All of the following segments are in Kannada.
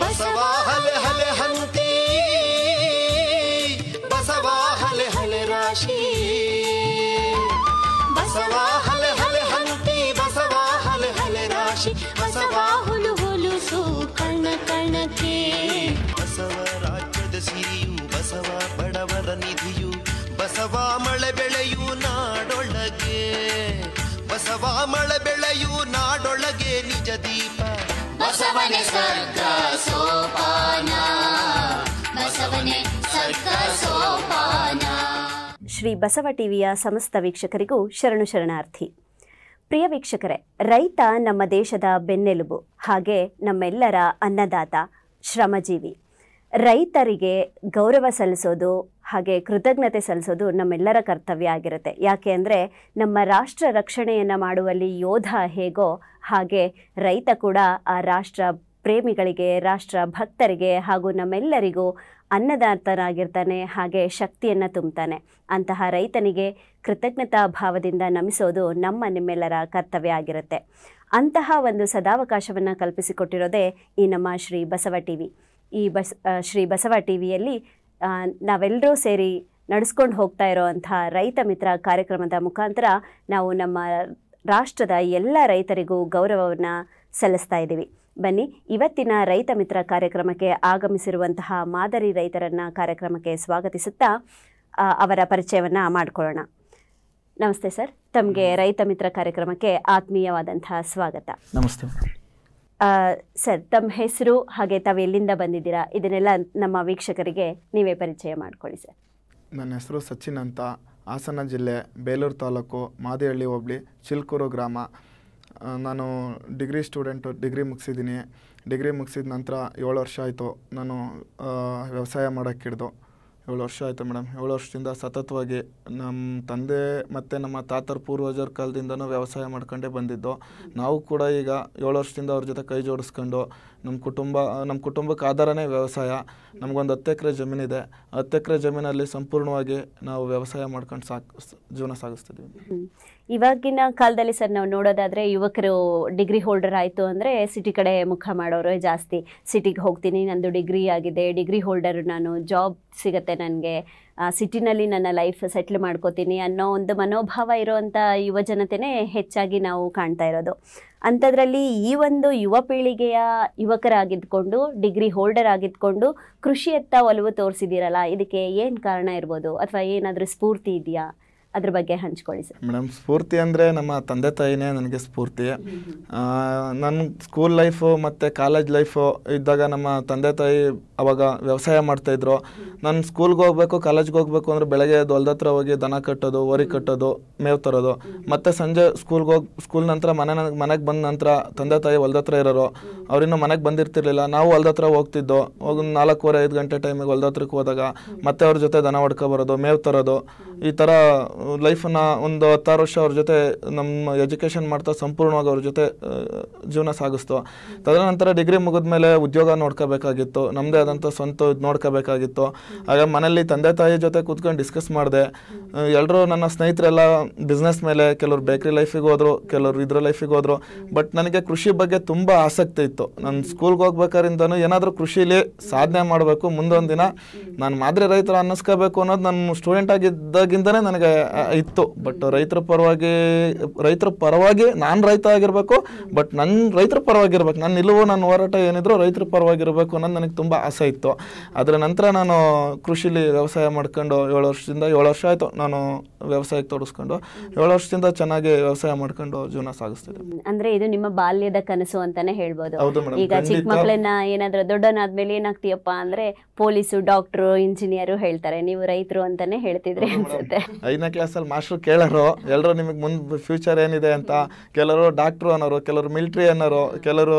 ಬಸವಾ ಹಲೆ ಹಲೆ ಹಂತಿ ಬಸವಾ ಹಲೆ ಹಲೆ ರಾಶಿ ಬಸವಾ ಹಲೆ ಹಲೆ ಹಂತಿ ಬಸವಾ ಹಲೆ ಹಲೆ ರಾಶಿ ಬಸವಾ ಹುಲು ಹುಲುಸು ಕಣ ಕಣ್ಣಕ್ಕೆ ಬಸವ ರಾಜ್ಯದ ಸಿರಿಯು ಬಸವ ಬಡವರ ನಿಧಿಯು ಬಸವ ಮಳೆ ಬೆಳೆಯು ನಾಡೊಳಗೆ ಬಸವ ಮಳೆ ಬೆಳೆಯು ನಾಡೊಳಗೆ ನಿಜ ದೀಪ ಬಸವನೆ ಶ್ರೀ ಬಸವ ಟಿವಿಯ ಸಮಸ್ತ ವೀಕ್ಷಕರಿಗೂ ಶರಣು ಶರಣಾರ್ಥಿ ಪ್ರಿಯ ವೀಕ್ಷಕರೇ ರೈತ ನಮ್ಮ ದೇಶದ ಬೆನ್ನೆಲುಬು ಹಾಗೆ ನಮ್ಮೆಲ್ಲರ ಅನ್ನದಾತ ಶ್ರಮಜೀವಿ ರೈತರಿಗೆ ಗೌರವ ಸಲ್ಲಿಸೋದು ಹಾಗೆ ಕೃತಜ್ಞತೆ ಸಲ್ಲಿಸೋದು ನಮ್ಮೆಲ್ಲರ ಕರ್ತವ್ಯ ಆಗಿರುತ್ತೆ ಯಾಕೆ ಅಂದರೆ ನಮ್ಮ ರಾಷ್ಟ್ರ ರಕ್ಷಣೆಯನ್ನು ಮಾಡುವಲ್ಲಿ ಯೋಧ ಹೇಗೋ ಹಾಗೆ ರೈತ ಕೂಡ ಆ ರಾಷ್ಟ್ರ ಪ್ರೇಮಿಗಳಿಗೆ ರಾಷ್ಟ್ರ ಭಕ್ತರಿಗೆ ಹಾಗೂ ನಮ್ಮೆಲ್ಲರಿಗೂ ಅನ್ನದಾತನಾಗಿರ್ತಾನೆ ಹಾಗೆ ಶಕ್ತಿಯನ್ನು ತುಂಬ್ತಾನೆ ಅಂತಹ ರೈತನಿಗೆ ಕೃತಜ್ಞತಾ ಭಾವದಿಂದ ನಮಿಸೋದು ನಮ್ಮ ನಿಮ್ಮೆಲ್ಲರ ಕರ್ತವ್ಯ ಆಗಿರುತ್ತೆ ಅಂತಹ ಒಂದು ಸದಾವಕಾಶವನ್ನು ಕಲ್ಪಿಸಿಕೊಟ್ಟಿರೋದೇ ಈ ನಮ್ಮ ಶ್ರೀ ಬಸವ ಟಿ ವಿ ಈ ಬಸ್ ಶ್ರೀ ಬಸವ ಟಿ ವಿಯಲ್ಲಿ ನಾವೆಲ್ಲರೂ ಸೇರಿ ನಡೆಸ್ಕೊಂಡು ಹೋಗ್ತಾ ಇರೋವಂಥ ರೈತ ಮಿತ್ರ ಕಾರ್ಯಕ್ರಮದ ಮುಖಾಂತರ ನಾವು ನಮ್ಮ ರಾಷ್ಟ್ರದ ಎಲ್ಲ ರೈತರಿಗೂ ಗೌರವವನ್ನು ಸಲ್ಲಿಸ್ತಾ ಇದ್ದೀವಿ ಬನ್ನಿ ಇವತ್ತಿನ ರೈತ ಮಿತ್ರ ಕಾರ್ಯಕ್ರಮಕ್ಕೆ ಆಗಮಿಸಿರುವಂತಹ ಮಾದರಿ ರೈತರನ್ನು ಕಾರ್ಯಕ್ರಮಕ್ಕೆ ಸ್ವಾಗತಿಸುತ್ತಾ ಅವರ ಪರಿಚಯವನ್ನು ಮಾಡಿಕೊಳ್ಳೋಣ ನಮಸ್ತೆ ಸರ್ ತಮಗೆ ರೈತ ಮಿತ್ರ ಕಾರ್ಯಕ್ರಮಕ್ಕೆ ಆತ್ಮೀಯವಾದಂತಹ ಸ್ವಾಗತ ನಮಸ್ತೆ ಸರ್ ತಮ್ಮ ಹೆಸರು ಹಾಗೆ ತಾವು ಎಲ್ಲಿಂದ ಬಂದಿದ್ದೀರಾ ಇದನ್ನೆಲ್ಲ ನಮ್ಮ ವೀಕ್ಷಕರಿಗೆ ನೀವೇ ಪರಿಚಯ ಮಾಡಿಕೊಳ್ಳಿ ಸರ್ ನನ್ನ ಹೆಸರು ಸಚಿನ್ ಅಂತ ಹಾಸನ ಜಿಲ್ಲೆ ಬೇಲೂರು ತಾಲೂಕು ಮಾದೇಹಳ್ಳಿ ಹೋಬಳಿ ಚಿಲ್ಕೂರು ಗ್ರಾಮ ನಾನು ಡಿಗ್ರಿ ಸ್ಟೂಡೆಂಟು ಡಿಗ್ರಿ ಮುಗಿಸಿದ್ದೀನಿ ಡಿಗ್ರಿ ಮುಗಿಸಿದ ನಂತರ ಏಳು ವರ್ಷ ಆಯಿತು ನಾನು ವ್ಯವಸಾಯ ಮಾಡೋಕ್ಕಿಡ್ದು ಏಳು ವರ್ಷ ಆಯಿತು ಮೇಡಮ್ ಏಳು ವರ್ಷದಿಂದ ಸತತವಾಗಿ ನಮ್ಮ ತಂದೆ ಮತ್ತು ನಮ್ಮ ತಾತರ ಪೂರ್ವಜರ ಕಾಲದಿಂದನೂ ವ್ಯವಸಾಯ ಮಾಡ್ಕೊಂಡೇ ಬಂದಿದ್ದು ನಾವು ಕೂಡ ಈಗ ಏಳು ವರ್ಷದಿಂದ ಅವ್ರ ಜೊತೆ ಕೈ ಜೋಡಿಸ್ಕೊಂಡು ನಮ್ಮ ಕುಟುಂಬ ನಮ್ಮ ಕುಟುಂಬಕ್ಕೆ ಆಧಾರನೇ ವ್ಯವಸಾಯ ನಮಗೊಂದು ಹತ್ತು ಎಕರೆ ಜಮೀನಿದೆ ಹತ್ತು ಎಕರೆ ಜಮೀನಲ್ಲಿ ಸಂಪೂರ್ಣವಾಗಿ ನಾವು ವ್ಯವಸಾಯ ಮಾಡ್ಕೊಂಡು ಸಾಕು ಜೀವನ ಸಾಗಿಸ್ತಿದ್ದೀವಿ ಇವಾಗಿನ ಕಾಲದಲ್ಲಿ ಸರ್ ನಾವು ನೋಡೋದಾದರೆ ಯುವಕರು ಡಿಗ್ರಿ ಹೋಲ್ಡರ್ ಆಯಿತು ಅಂದರೆ ಸಿಟಿ ಕಡೆ ಮುಖ ಮಾಡೋರು ಜಾಸ್ತಿ ಸಿಟಿಗೆ ಹೋಗ್ತೀನಿ ನಂದು ಡಿಗ್ರಿ ಆಗಿದೆ ಡಿಗ್ರಿ ಹೋಲ್ಡರ್ ನಾನು ಜಾಬ್ ಸಿಗತ್ತೆ ನನಗೆ ಸಿಟಿನಲ್ಲಿ ನನ್ನ ಲೈಫ್ ಸೆಟ್ಲ್ ಮಾಡ್ಕೋತೀನಿ ಅನ್ನೋ ಒಂದು ಮನೋಭಾವ ಇರುವಂಥ ಯುವ ಜನತೆನೇ ಹೆಚ್ಚಾಗಿ ನಾವು ಕಾಣ್ತಾ ಇರೋದು ಅಂಥದ್ರಲ್ಲಿ ಈ ಒಂದು ಯುವ ಪೀಳಿಗೆಯ ಯುವಕರಾಗಿದ್ಕೊಂಡು ಡಿಗ್ರಿ ಹೋಲ್ಡರ್ ಆಗಿದ್ಕೊಂಡು ಕೃಷಿಯತ್ತ ಒಲವು ತೋರಿಸಿದ್ದೀರಲ್ಲ ಇದಕ್ಕೆ ಏನು ಕಾರಣ ಇರ್ಬೋದು ಅಥವಾ ಏನಾದರೂ ಸ್ಫೂರ್ತಿ ಇದೆಯಾ ಅದ್ರ ಬಗ್ಗೆ ಹಂಚ್ಕೊಳ್ಳಿ ಸರ್ ಮೇಡಮ್ ಸ್ಫೂರ್ತಿ ಅಂದರೆ ನಮ್ಮ ತಂದೆ ತಾಯಿನೇ ನನಗೆ ಸ್ಫೂರ್ತಿ ನನ್ನ ಸ್ಕೂಲ್ ಲೈಫು ಮತ್ತು ಕಾಲೇಜ್ ಲೈಫು ಇದ್ದಾಗ ನಮ್ಮ ತಂದೆ ತಾಯಿ ಅವಾಗ ವ್ಯವಸಾಯ ಮಾಡ್ತಾಯಿದ್ರು ನಾನು ಸ್ಕೂಲ್ಗೆ ಹೋಗಬೇಕು ಕಾಲೇಜ್ಗೆ ಹೋಗ್ಬೇಕು ಅಂದರೆ ಬೆಳಗ್ಗೆ ಹೊಲ್ದ ಹತ್ರ ಹೋಗಿ ದನ ಕಟ್ಟೋದು ಹೊರಿ ಕಟ್ಟೋದು ಮೇವು ತರೋದು ಮತ್ತು ಸಂಜೆ ಸ್ಕೂಲ್ಗೆ ಹೋಗಿ ಸ್ಕೂಲ್ ನಂತರ ಮನೆ ಮನೆಗೆ ಬಂದ ನಂತರ ತಂದೆ ತಾಯಿ ಹೊಲ್ದ ಹತ್ರ ಇರೋರು ಅವರಿನ್ನೂ ಮನೆಗೆ ಬಂದಿರ್ತಿರ್ಲಿಲ್ಲ ನಾವು ಹೊಲ್ದ ಹತ್ರ ಹೋಗ್ತಿದ್ದೋ ಹೋಗಿ ನಾಲ್ಕೂವರೆ ಐದು ಗಂಟೆ ಟೈಮಿಗೆ ಹೊಲ್ದ ಹತ್ರಕ್ಕೆ ಹೋದಾಗ ಮತ್ತೆ ಅವ್ರ ಜೊತೆ ದನ ಹೊಡ್ಕೊಬರೋದು ಬರೋದು ಮೇವು ತರೋದು ಈ ಥರ ಲೈಫನ್ನ ಒಂದು ಹತ್ತಾರು ವರ್ಷ ಅವ್ರ ಜೊತೆ ನಮ್ಮ ಎಜುಕೇಷನ್ ಮಾಡ್ತಾ ಸಂಪೂರ್ಣವಾಗಿ ಅವ್ರ ಜೊತೆ ಜೀವನ ಸಾಗಿಸ್ತು ತದನಂತರ ಡಿಗ್ರಿ ಮುಗಿದ ಮೇಲೆ ಉದ್ಯೋಗ ನೋಡ್ಕೋಬೇಕಾಗಿತ್ತು ನಮ್ಮದೇ ಆದಂಥ ಸ್ವಂತ ನೋಡ್ಕೋಬೇಕಾಗಿತ್ತು ಆಗ ಮನೇಲಿ ತಂದೆ ತಾಯಿ ಜೊತೆ ಕೂತ್ಕೊಂಡು ಡಿಸ್ಕಸ್ ಮಾಡಿದೆ ಎಲ್ಲರೂ ನನ್ನ ಸ್ನೇಹಿತರೆಲ್ಲ ಬಿಸ್ನೆಸ್ ಮೇಲೆ ಕೆಲವರು ಬೇಕ್ರಿ ಲೈಫಿಗೆ ಹೋದರು ಕೆಲವರು ಇದ್ರ ಲೈಫಿಗೆ ಹೋದರು ಬಟ್ ನನಗೆ ಕೃಷಿ ಬಗ್ಗೆ ತುಂಬ ಆಸಕ್ತಿ ಇತ್ತು ನಾನು ಸ್ಕೂಲ್ಗೆ ಹೋಗ್ಬೇಕಾದ್ರಿಂದನೂ ಏನಾದರೂ ಕೃಷಿಲಿ ಸಾಧನೆ ಮಾಡಬೇಕು ಮುಂದೊಂದು ದಿನ ನಾನು ಮಾದರಿ ರೈತರು ಅನ್ನಿಸ್ಕೋಬೇಕು ಅನ್ನೋದು ನನ್ನ ಸ್ಟೂಡೆಂಟ್ ಆಗಿದ್ದಾಗಿಂದನೇ ನನಗೆ ಇತ್ತು ಬಟ್ ರೈತರ ಪರವಾಗಿ ರೈತರ ಪರವಾಗಿ ನಾನು ರೈತ ಆಗಿರಬೇಕು ಬಟ್ ನನ್ನ ರೈತರ ಪರವಾಗಿರ್ಬೇಕು ನನ್ನ ನಿಲುವು ನನ್ನ ಹೋರಾಟ ಏನಿದ್ರು ರೈತರ ಪರವಾಗಿರಬೇಕು ಅನ್ನೋದು ನನಗೆ ತುಂಬ ಆಸಕ್ತಿ ಆಸೆ ಇತ್ತು ಅದರ ನಂತರ ನಾನು ಕೃಷಿಲಿ ವ್ಯವಸಾಯ ಮಾಡ್ಕೊಂಡು ಏಳು ವರ್ಷದಿಂದ ಏಳು ವರ್ಷ ಆಯಿತು ನಾನು ವ್ಯವಸಾಯಕ್ಕೆ ತೊಡಸ್ಕೊಂಡು ಏಳು ವರ್ಷದಿಂದ ಚೆನ್ನಾಗಿ ವ್ಯವಸಾಯ ಮಾಡ್ಕೊಂಡು ಜೀವನ ಸಾಗಿಸ್ತಿದ್ದೆ ಅಂದ್ರೆ ಇದು ನಿಮ್ಮ ಬಾಲ್ಯದ ಕನಸು ಅಂತಾನೆ ಹೇಳ್ಬೋದು ಈಗ ಚಿಕ್ಕ ಮಕ್ಕಳನ್ನ ಏನಾದ್ರೂ ದೊಡ್ಡನಾದ್ಮೇಲೆ ಏನಾಗ್ತೀಯಪ್ಪ ಅಂದ್ರೆ ಪೊಲೀಸು ಡಾಕ್ಟ್ರು ಇಂಜಿನಿಯರ್ ಹೇಳ್ತಾರೆ ನೀವು ರೈತರು ಅಂತಾನೆ ಹೇಳ್ತಿದ್ರಿ ಅನ್ಸುತ್ತೆ ಐದನೇ ಕ್ಲಾಸಲ್ಲಿ ಮಾಸ್ಟರ್ ಕೇಳರು ಎಲ್ಲರೂ ನಿಮಗೆ ಮುಂದೆ ಫ್ಯೂಚರ್ ಏನಿದೆ ಅಂತ ಕೆಲವರು ಡಾಕ್ಟ್ರು ಅನ್ನೋರು ಕೆಲವರು ಮಿಲಿಟ್ರಿ ಅನ್ನೋರು ಕೆಲವರು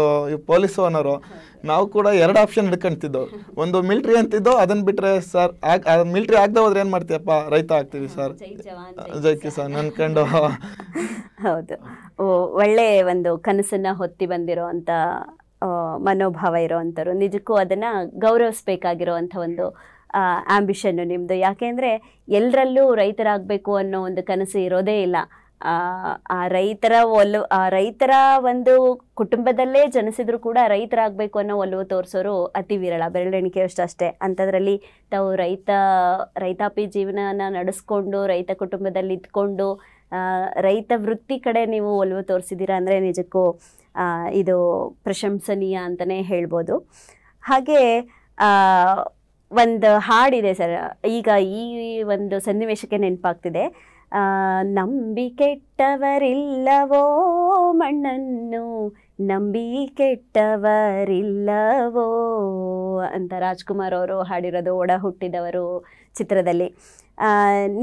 ಪೊಲೀಸು ಅನ್ನೋರು ನಾವು ಕೂಡ ಎರಡು ಆಪ್ಷನ್ ಹಿಡ್ಕೊಂತಿದ್ದೆವು ಒಂದು ಮಿಲ್ಟ್ರಿ ಅಂತಿದ್ದು ಅದನ್ನ ಬಿಟ್ರೆ ಸರ್ ಆಗ ಮಿಲ್ಟ್ರಿ ಆಗದೆ ಹೋದ್ರೆ ಏನು ಮಾಡ್ತೀಯಪ್ಪ ರೈತ ಆಗ್ತೀವಿ ಸರ್ ಜೈ ಕಿಸಾನ್ ಅನ್ಕೊಂಡು ಹೌದು ಒಳ್ಳೆ ಒಂದು ಕನಸನ್ನ ಹೊತ್ತಿ ಬಂದಿರೋ ಅಂತ ಮನೋಭಾವ ಇರೋವಂಥವ್ರು ನಿಜಕ್ಕೂ ಅದನ್ನು ಗೌರವಿಸ್ಬೇಕಾಗಿರೋವಂಥ ಒಂದು ಆಂಬಿಷನ್ನು ನಿಮ್ಮದು ಯಾಕೆಂದರೆ ಎಲ್ಲರಲ್ಲೂ ರೈತರಾಗಬೇಕು ಅನ್ನೋ ಒಂದು ಕನಸು ಇರೋದೇ ಇಲ್ಲ ಆ ರೈತರ ಒಲ್ ಆ ರೈತರ ಒಂದು ಕುಟುಂಬದಲ್ಲೇ ಜನಿಸಿದ್ರು ಕೂಡ ರೈತರಾಗಬೇಕು ಅನ್ನೋ ಒಲವು ತೋರಿಸೋರು ಅತಿ ವಿರಳ ಬೆರಳೆಣಿಕೆಯಷ್ಟು ಅಷ್ಟೇ ಅಂಥದ್ರಲ್ಲಿ ತಾವು ರೈತ ರೈತಾಪಿ ಜೀವನನ ನಡೆಸ್ಕೊಂಡು ರೈತ ಕುಟುಂಬದಲ್ಲಿ ಇದ್ಕೊಂಡು ರೈತ ವೃತ್ತಿ ಕಡೆ ನೀವು ಒಲವು ತೋರಿಸಿದ್ದೀರಾ ಅಂದರೆ ನಿಜಕ್ಕೂ ಇದು ಪ್ರಶಂಸನೀಯ ಅಂತಲೇ ಹೇಳ್ಬೋದು ಹಾಗೆ ಒಂದು ಹಾಡಿದೆ ಸರ್ ಈಗ ಈ ಒಂದು ಸನ್ನಿವೇಶಕ್ಕೆ ನೆನಪಾಗ್ತಿದೆ ನಂಬಿಕೆಟ್ಟವರಿಲ್ಲವೋ ಮಣ್ಣನ್ನು ನಂಬಿಕೆಟ್ಟವರಿಲ್ಲವೋ ಕೆಟ್ಟವರಿಲ್ಲವೋ ಅಂತ ರಾಜ್ಕುಮಾರ್ ಅವರು ಹಾಡಿರೋದು ಒಡ ಹುಟ್ಟಿದವರು ಚಿತ್ರದಲ್ಲಿ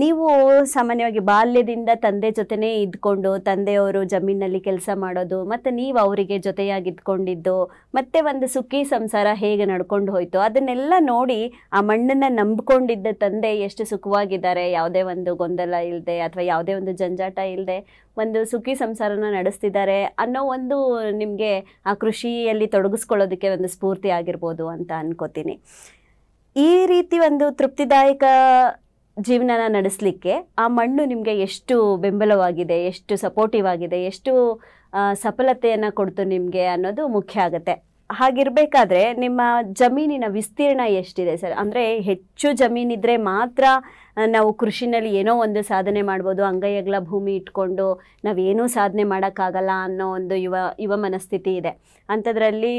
ನೀವು ಸಾಮಾನ್ಯವಾಗಿ ಬಾಲ್ಯದಿಂದ ತಂದೆ ಜೊತೆನೇ ಇದ್ಕೊಂಡು ತಂದೆಯವರು ಜಮೀನಲ್ಲಿ ಕೆಲಸ ಮಾಡೋದು ಮತ್ತು ನೀವು ಅವರಿಗೆ ಜೊತೆಯಾಗಿ ಇದ್ಕೊಂಡಿದ್ದು ಮತ್ತೆ ಒಂದು ಸುಖಿ ಸಂಸಾರ ಹೇಗೆ ನಡ್ಕೊಂಡು ಹೋಯಿತು ಅದನ್ನೆಲ್ಲ ನೋಡಿ ಆ ಮಣ್ಣನ್ನು ನಂಬಿಕೊಂಡಿದ್ದ ತಂದೆ ಎಷ್ಟು ಸುಖವಾಗಿದ್ದಾರೆ ಯಾವುದೇ ಒಂದು ಗೊಂದಲ ಇಲ್ಲದೆ ಅಥವಾ ಯಾವುದೇ ಒಂದು ಜಂಜಾಟ ಇಲ್ಲದೆ ಒಂದು ಸುಖಿ ಸಂಸಾರನ ನಡೆಸ್ತಿದ್ದಾರೆ ಅನ್ನೋ ಒಂದು ನಿಮಗೆ ಆ ಕೃಷಿಯಲ್ಲಿ ತೊಡಗಿಸ್ಕೊಳ್ಳೋದಕ್ಕೆ ಒಂದು ಸ್ಫೂರ್ತಿ ಆಗಿರ್ಬೋದು ಅಂತ ಅನ್ಕೋತೀನಿ ಈ ರೀತಿ ಒಂದು ತೃಪ್ತಿದಾಯಕ ಜೀವನನ ನಡೆಸಲಿಕ್ಕೆ ಆ ಮಣ್ಣು ನಿಮಗೆ ಎಷ್ಟು ಬೆಂಬಲವಾಗಿದೆ ಎಷ್ಟು ಸಪೋರ್ಟಿವ್ ಆಗಿದೆ ಎಷ್ಟು ಸಫಲತೆಯನ್ನು ಕೊಡ್ತು ನಿಮಗೆ ಅನ್ನೋದು ಮುಖ್ಯ ಆಗುತ್ತೆ ಹಾಗಿರಬೇಕಾದ್ರೆ ನಿಮ್ಮ ಜಮೀನಿನ ವಿಸ್ತೀರ್ಣ ಎಷ್ಟಿದೆ ಸರ್ ಅಂದರೆ ಹೆಚ್ಚು ಜಮೀನಿದ್ರೆ ಮಾತ್ರ ನಾವು ಕೃಷಿನಲ್ಲಿ ಏನೋ ಒಂದು ಸಾಧನೆ ಮಾಡ್ಬೋದು ಅಂಗೈಯಗ್ಲ ಭೂಮಿ ಇಟ್ಕೊಂಡು ನಾವೇನೂ ಸಾಧನೆ ಮಾಡೋಕ್ಕಾಗಲ್ಲ ಅನ್ನೋ ಒಂದು ಯುವ ಯುವ ಮನಸ್ಥಿತಿ ಇದೆ ಅಂಥದ್ರಲ್ಲಿ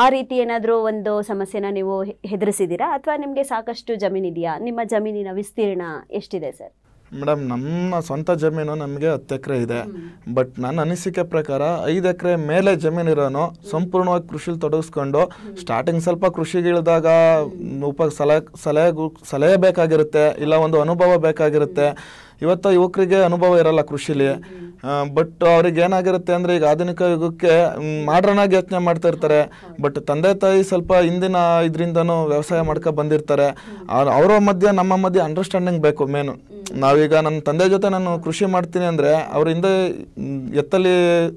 ಆ ರೀತಿ ಏನಾದರೂ ಒಂದು ಸಮಸ್ಯೆನ ನೀವು ಹೆದರಿಸಿದ್ದೀರಾ ಅಥವಾ ನಿಮಗೆ ಸಾಕಷ್ಟು ಇದೆಯಾ ನಿಮ್ಮ ಜಮೀನಿನ ವಿಸ್ತೀರ್ಣ ಎಷ್ಟಿದೆ ಸರ್ ಮೇಡಮ್ ನಮ್ಮ ಸ್ವಂತ ಜಮೀನು ನಮಗೆ ಹತ್ತು ಎಕರೆ ಇದೆ ಬಟ್ ನನ್ನ ಅನಿಸಿಕೆ ಪ್ರಕಾರ ಐದು ಎಕರೆ ಮೇಲೆ ಜಮೀನು ಇರೋನು ಸಂಪೂರ್ಣವಾಗಿ ಕೃಷಿಲಿ ತೊಡಗಿಸ್ಕೊಂಡು ಸ್ಟಾರ್ಟಿಂಗ್ ಸ್ವಲ್ಪ ಕೃಷಿಗೆ ಇಳಿದಾಗ ಉಪ ಸಲಹೆ ಸಲಹೆ ಸಲಹೆ ಬೇಕಾಗಿರುತ್ತೆ ಇಲ್ಲ ಒಂದು ಅನುಭವ ಬೇಕಾಗಿರುತ್ತೆ ಇವತ್ತು ಯುವಕರಿಗೆ ಅನುಭವ ಇರಲ್ಲ ಕೃಷಿಲಿ ಬಟ್ ಅವ್ರಿಗೆ ಏನಾಗಿರುತ್ತೆ ಅಂದರೆ ಈಗ ಆಧುನಿಕ ಯುಗಕ್ಕೆ ಮಾಡ್ರನ್ ಆಗಿ ಯೋಚನೆ ಮಾಡ್ತಾ ಇರ್ತಾರೆ ಬಟ್ ತಂದೆ ತಾಯಿ ಸ್ವಲ್ಪ ಹಿಂದಿನ ಇದರಿಂದನೂ ವ್ಯವಸಾಯ ಮಾಡ್ಕೊ ಬಂದಿರ್ತಾರೆ ಅವರ ಮಧ್ಯೆ ನಮ್ಮ ಮಧ್ಯೆ ಅಂಡರ್ಸ್ಟ್ಯಾಂಡಿಂಗ್ ಬೇಕು ಮೇನು ನಾವೀಗ ನನ್ನ ತಂದೆ ಜೊತೆ ನಾನು ಕೃಷಿ ಮಾಡ್ತೀನಿ ಅಂದರೆ ಅವ್ರ ಹಿಂದೆ ಎತ್ತಲ್ಲಿ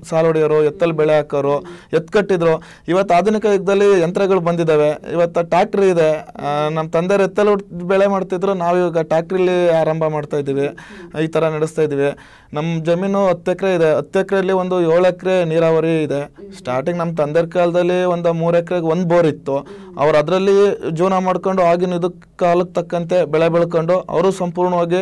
ಸಾಲು ಹೊಡೆಯೋರು ಎತ್ತಲ್ಲಿ ಬೆಳೆ ಹಾಕೋರು ಎತ್ತು ಕಟ್ಟಿದ್ರು ಇವತ್ತು ಆಧುನಿಕ ಯುಗದಲ್ಲಿ ಯಂತ್ರಗಳು ಬಂದಿದ್ದಾವೆ ಇವತ್ತು ಟ್ಯಾಕ್ಟ್ರಿ ಇದೆ ನಮ್ಮ ತಂದೆಯರು ಎತ್ತಲ್ಲಿ ಬೆಳೆ ಮಾಡ್ತಿದ್ರು ನಾವೀಗ ಟ್ಯಾಕ್ಟ್ರಿಲಿ ಆರಂಭ ಮಾಡ್ತಾ ಇದ್ದೀವಿ ಈ ಥರ ನಡೆಸ್ತಾ ಇದ್ದೀವಿ ನಮ್ಮ ಜಮೀನು ಹತ್ತು ಎಕರೆ ಇದೆ ಹತ್ತು ಎಕರೆಯಲ್ಲಿ ಒಂದು ಏಳು ಎಕರೆ ನೀರಾವರಿ ಇದೆ ಸ್ಟಾರ್ಟಿಂಗ್ ನಮ್ಮ ತಂದೆ ಕಾಲದಲ್ಲಿ ಒಂದು ಮೂರು ಎಕರೆಗೆ ಒಂದು ಬೋರ್ ಇತ್ತು ಅವ್ರು ಅದರಲ್ಲಿ ಜೀವನ ಮಾಡ್ಕೊಂಡು ಆಗಿನ ಇದಕ್ಕೆ ಕಾಲಕ್ಕೆ ತಕ್ಕಂತೆ ಬೆಳೆ ಬೆಳ್ಕೊಂಡು ಅವರು ಸಂಪೂರ್ಣವಾಗಿ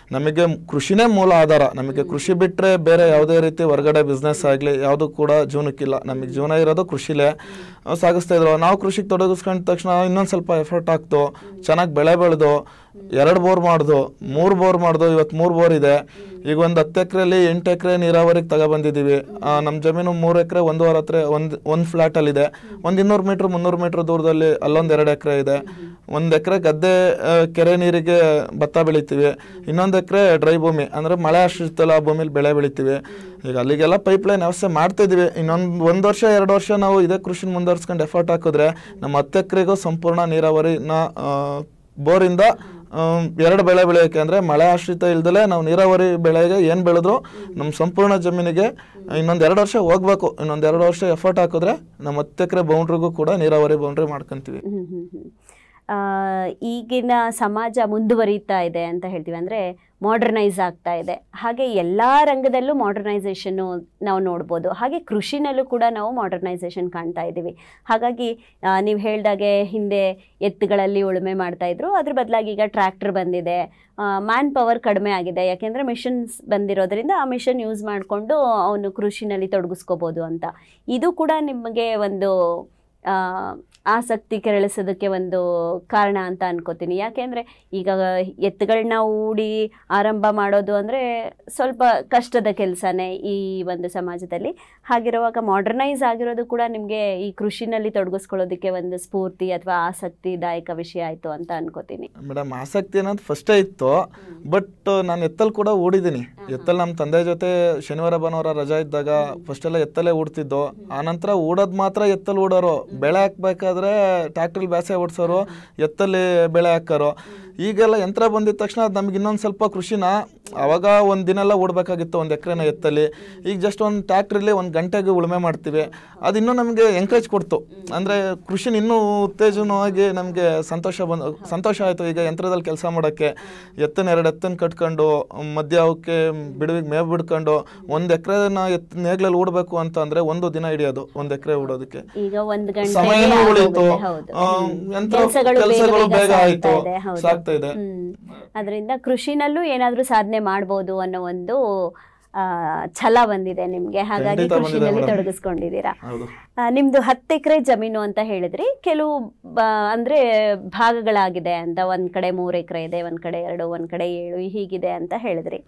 ನಮಗೆ ಕೃಷಿನೇ ಮೂಲ ಆಧಾರ ನಮಗೆ ಕೃಷಿ ಬಿಟ್ಟರೆ ಬೇರೆ ಯಾವುದೇ ರೀತಿ ಹೊರಗಡೆ ಬಿಸ್ನೆಸ್ ಆಗಲಿ ಯಾವುದು ಕೂಡ ಜೀವನಕ್ಕಿಲ್ಲ ನಮಗೆ ಜೀವನ ಇರೋದು ಕೃಷಿಲೇ ಸಾಗಿಸ್ತಾ ಇದ್ರು ನಾವು ಕೃಷಿಗೆ ತೊಡಗಿಸ್ಕೊಂಡ ತಕ್ಷಣ ಇನ್ನೊಂದು ಸ್ವಲ್ಪ ಎಫರ್ಟ್ ಆಗ್ತು ಚೆನ್ನಾಗಿ ಬೆಳೆ ಬೆಳೆದು ಎರಡು ಬೋರ್ ಮಾಡ್ದು ಮೂರು ಬೋರ್ ಮಾಡ್ದು ಇವತ್ತು ಮೂರು ಬೋರ್ ಇದೆ ಈಗ ಒಂದು ಹತ್ತು ಎಕರೆಯಲ್ಲಿ ಎಂಟು ಎಕರೆ ನೀರಾವರಿಗೆ ತಗೊಬಂದಿದ್ದೀವಿ ನಮ್ಮ ಜಮೀನು ಮೂರು ಎಕರೆ ವಾರ ಹತ್ರ ಒಂದು ಒಂದು ಫ್ಲ್ಯಾಟಲ್ಲಿದೆ ಒಂದು ಇನ್ನೂರು ಮೀಟ್ರ್ ಮುನ್ನೂರು ಮೀಟ್ರ್ ದೂರದಲ್ಲಿ ಅಲ್ಲೊಂದು ಎರಡು ಎಕರೆ ಇದೆ ಒಂದು ಎಕರೆ ಗದ್ದೆ ಕೆರೆ ನೀರಿಗೆ ಭತ್ತ ಬೆಳಿತೀವಿ ಇನ್ನೊಂದು ಎಕರೆ ಡ್ರೈ ಭೂಮಿ ಅಂದರೆ ಮಳೆ ಆಶ್ರಿತಲ್ಲ ಆ ಭೂಮಿಲಿ ಬೆಳೆ ಬೆಳಿತೀವಿ ಈಗ ಅಲ್ಲಿಗೆಲ್ಲ ಪೈಪ್ಲೈನ್ ವ್ಯವಸ್ಥೆ ಮಾಡ್ತಾಯಿದ್ದೀವಿ ಇನ್ನೊಂದು ಒಂದು ವರ್ಷ ಎರಡು ವರ್ಷ ನಾವು ಇದೇ ಕೃಷಿ ಮುಂದುವರ್ಸ್ಕೊಂಡು ಎಫರ್ಟ್ ಹಾಕಿದ್ರೆ ನಮ್ಮ ಹತ್ತು ಎಕರೆಗೂ ಸಂಪೂರ್ಣ ನೀರಾವರಿನ ಬೋರಿಂದ ಎರಡು ಬೆಳೆ ಬೆಳೆಯೋಕ್ಕೆ ಅಂದರೆ ಮಳೆ ಆಶ್ರಿತ ಇಲ್ದಲೇ ನಾವು ನೀರಾವರಿ ಬೆಳೆಗೆ ಏನು ಬೆಳೆದ್ರು ನಮ್ಮ ಸಂಪೂರ್ಣ ಜಮೀನಿಗೆ ಇನ್ನೊಂದು ಎರಡು ವರ್ಷ ಹೋಗ್ಬೇಕು ಇನ್ನೊಂದು ಎರಡು ವರ್ಷ ಎಫರ್ಟ್ ಹಾಕಿದ್ರೆ ನಮ್ಮ ಹತ್ತು ಎಕರೆ ಬೌಂಡ್ರಿಗೂ ಕೂಡ ನೀರಾವರಿ ಬೌಂಡ್ರಿ ಮಾಡ್ಕೊತೀವಿ ಈಗಿನ ಸಮಾಜ ಮುಂದುವರಿತಾ ಇದೆ ಅಂತ ಹೇಳ್ತೀವಿ ಅಂದರೆ ಮಾಡ್ರನೈಸ್ ಆಗ್ತಾ ಇದೆ ಹಾಗೆ ಎಲ್ಲ ರಂಗದಲ್ಲೂ ಮಾಡ್ರನೈಸೇಷನ್ನು ನಾವು ನೋಡ್ಬೋದು ಹಾಗೆ ಕೃಷಿನಲ್ಲೂ ಕೂಡ ನಾವು ಮಾಡರ್ನೈಸೇಷನ್ ಕಾಣ್ತಾ ಇದ್ದೀವಿ ಹಾಗಾಗಿ ನೀವು ಹೇಳಿದಾಗೆ ಹಿಂದೆ ಎತ್ತುಗಳಲ್ಲಿ ಉಳುಮೆ ಮಾಡ್ತಾಯಿದ್ರು ಅದ್ರ ಬದಲಾಗಿ ಈಗ ಟ್ರ್ಯಾಕ್ಟರ್ ಬಂದಿದೆ ಮ್ಯಾನ್ ಪವರ್ ಕಡಿಮೆ ಆಗಿದೆ ಯಾಕೆಂದರೆ ಮಿಷನ್ಸ್ ಬಂದಿರೋದರಿಂದ ಆ ಮಿಷನ್ ಯೂಸ್ ಮಾಡಿಕೊಂಡು ಅವನು ಕೃಷಿನಲ್ಲಿ ತೊಡಗಿಸ್ಕೋಬೋದು ಅಂತ ಇದು ಕೂಡ ನಿಮಗೆ ಒಂದು ಆಸಕ್ತಿ ಕೆರಳಿಸೋದಕ್ಕೆ ಒಂದು ಕಾರಣ ಅಂತ ಅನ್ಕೋತೀನಿ ಯಾಕೆಂದರೆ ಈಗ ಎತ್ತುಗಳನ್ನ ಊಡಿ ಆರಂಭ ಮಾಡೋದು ಅಂದರೆ ಸ್ವಲ್ಪ ಕಷ್ಟದ ಕೆಲಸನೇ ಈ ಒಂದು ಸಮಾಜದಲ್ಲಿ ಹಾಗಿರುವಾಗ ಮಾಡ್ರನೈಸ್ ಆಗಿರೋದು ಕೂಡ ನಿಮಗೆ ಈ ಕೃಷಿನಲ್ಲಿ ತೊಡಗಿಸ್ಕೊಳ್ಳೋದಕ್ಕೆ ಒಂದು ಸ್ಫೂರ್ತಿ ಅಥವಾ ಆಸಕ್ತಿದಾಯಕ ವಿಷಯ ಆಯಿತು ಅಂತ ಅನ್ಕೋತೀನಿ ಮೇಡಮ್ ಆಸಕ್ತಿ ಅನ್ನೋದು ಫಸ್ಟೇ ಇತ್ತು ಬಟ್ ನಾನು ಎತ್ತಲ್ಲಿ ಕೂಡ ಓಡಿದ್ದೀನಿ ಎತ್ತಲ್ಲಿ ನಮ್ಮ ತಂದೆ ಜೊತೆ ಶನಿವಾರ ಭಾನುವಾರ ರಜಾ ಇದ್ದಾಗ ಫಸ್ಟೆಲ್ಲ ಎತ್ತಲ್ಲೇ ಓಡ್ತಿದ್ದೋ ಆನಂತರ ಓಡೋದು ಮಾತ್ರ ಎತ್ತಲ್ಲಿ ಓಡೋರು ಬೆಳೆ ಹಾಕ್ಬೇಕಾದ್ರೆ ಆದರೆ ಟ್ಯಾಕ್ಟ್ರಲ್ಲಿ ಬೇಸಾಯ ಓಡಿಸೋರು ಎತ್ತಲ್ಲಿ ಬೆಳೆ ಹಾಕೋರು ಈಗೆಲ್ಲ ಯಂತ್ರ ಬಂದಿದ ತಕ್ಷಣ ಅದು ನಮ್ಗೆ ಇನ್ನೊಂದು ಸ್ವಲ್ಪ ಕೃಷಿನ ಅವಾಗ ಒಂದು ದಿನೆಲ್ಲ ಓಡಬೇಕಾಗಿತ್ತು ಒಂದು ಎಕರೆನ ಎತ್ತಲ್ಲಿ ಈಗ ಜಸ್ಟ್ ಒಂದು ಟ್ಯಾಕ್ಟ್ರಲ್ಲಿ ಒಂದು ಗಂಟೆಗೆ ಉಳುಮೆ ಮಾಡ್ತೀವಿ ಅದು ಇನ್ನೂ ನಮಗೆ ಎಂಕರೇಜ್ ಕೊಡ್ತು ಅಂದರೆ ಕೃಷಿನ ಇನ್ನೂ ಉತ್ತೇಜನವಾಗಿ ನಮಗೆ ಸಂತೋಷ ಬಂದು ಸಂತೋಷ ಆಯಿತು ಈಗ ಯಂತ್ರದಲ್ಲಿ ಕೆಲಸ ಮಾಡೋಕ್ಕೆ ಎತ್ತನ ಎರಡು ಎತ್ತನ ಕಟ್ಕೊಂಡು ಮಧ್ಯ ಅವಕ್ಕೆ ಬಿಡುವಿಗೆ ಮೇವು ಬಿಡ್ಕೊಂಡು ಒಂದು ಎಕರೆನ ನೇಗ್ಲಲ್ಲಿ ಓಡಬೇಕು ಅಂತ ಅಂದರೆ ಒಂದು ದಿನ ಹಿಡಿಯೋದು ಒಂದು ಎಕರೆ ಓಡೋದಕ್ಕೆ ಸಮಯನೂ ಉಳಿಯಿತು ಯಂತ್ರ ಕೆಲಸಗಳು ಬೇಗ ಆಯಿತು ಸಾಕು ಆಗ್ತಾ ಇದೆ ಅದರಿಂದ ಕೃಷಿನಲ್ಲೂ ಏನಾದರೂ ಸಾಧನೆ ಮಾಡ್ಬೋದು ಅನ್ನೋ ಒಂದು ಛಲ ಬಂದಿದೆ ನಿಮಗೆ ಹಾಗಾಗಿ ಕೃಷಿನಲ್ಲಿ ತೊಡಗಿಸ್ಕೊಂಡಿದ್ದೀರಾ ನಿಮ್ದು ಹತ್ತು ಎಕರೆ ಜಮೀನು ಅಂತ ಹೇಳಿದ್ರಿ ಕೆಲವು ಅಂದ್ರೆ ಭಾಗಗಳಾಗಿದೆ ಅಂತ ಒಂದ್ ಕಡೆ ಮೂರು ಎಕರೆ ಇದೆ ಒಂದ್ ಕಡೆ ಎರಡು ಒಂದ್ ಕಡೆ ಏಳು ಹೀಗಿದೆ ಅಂತ ಹೇಳಿದ್ರಿ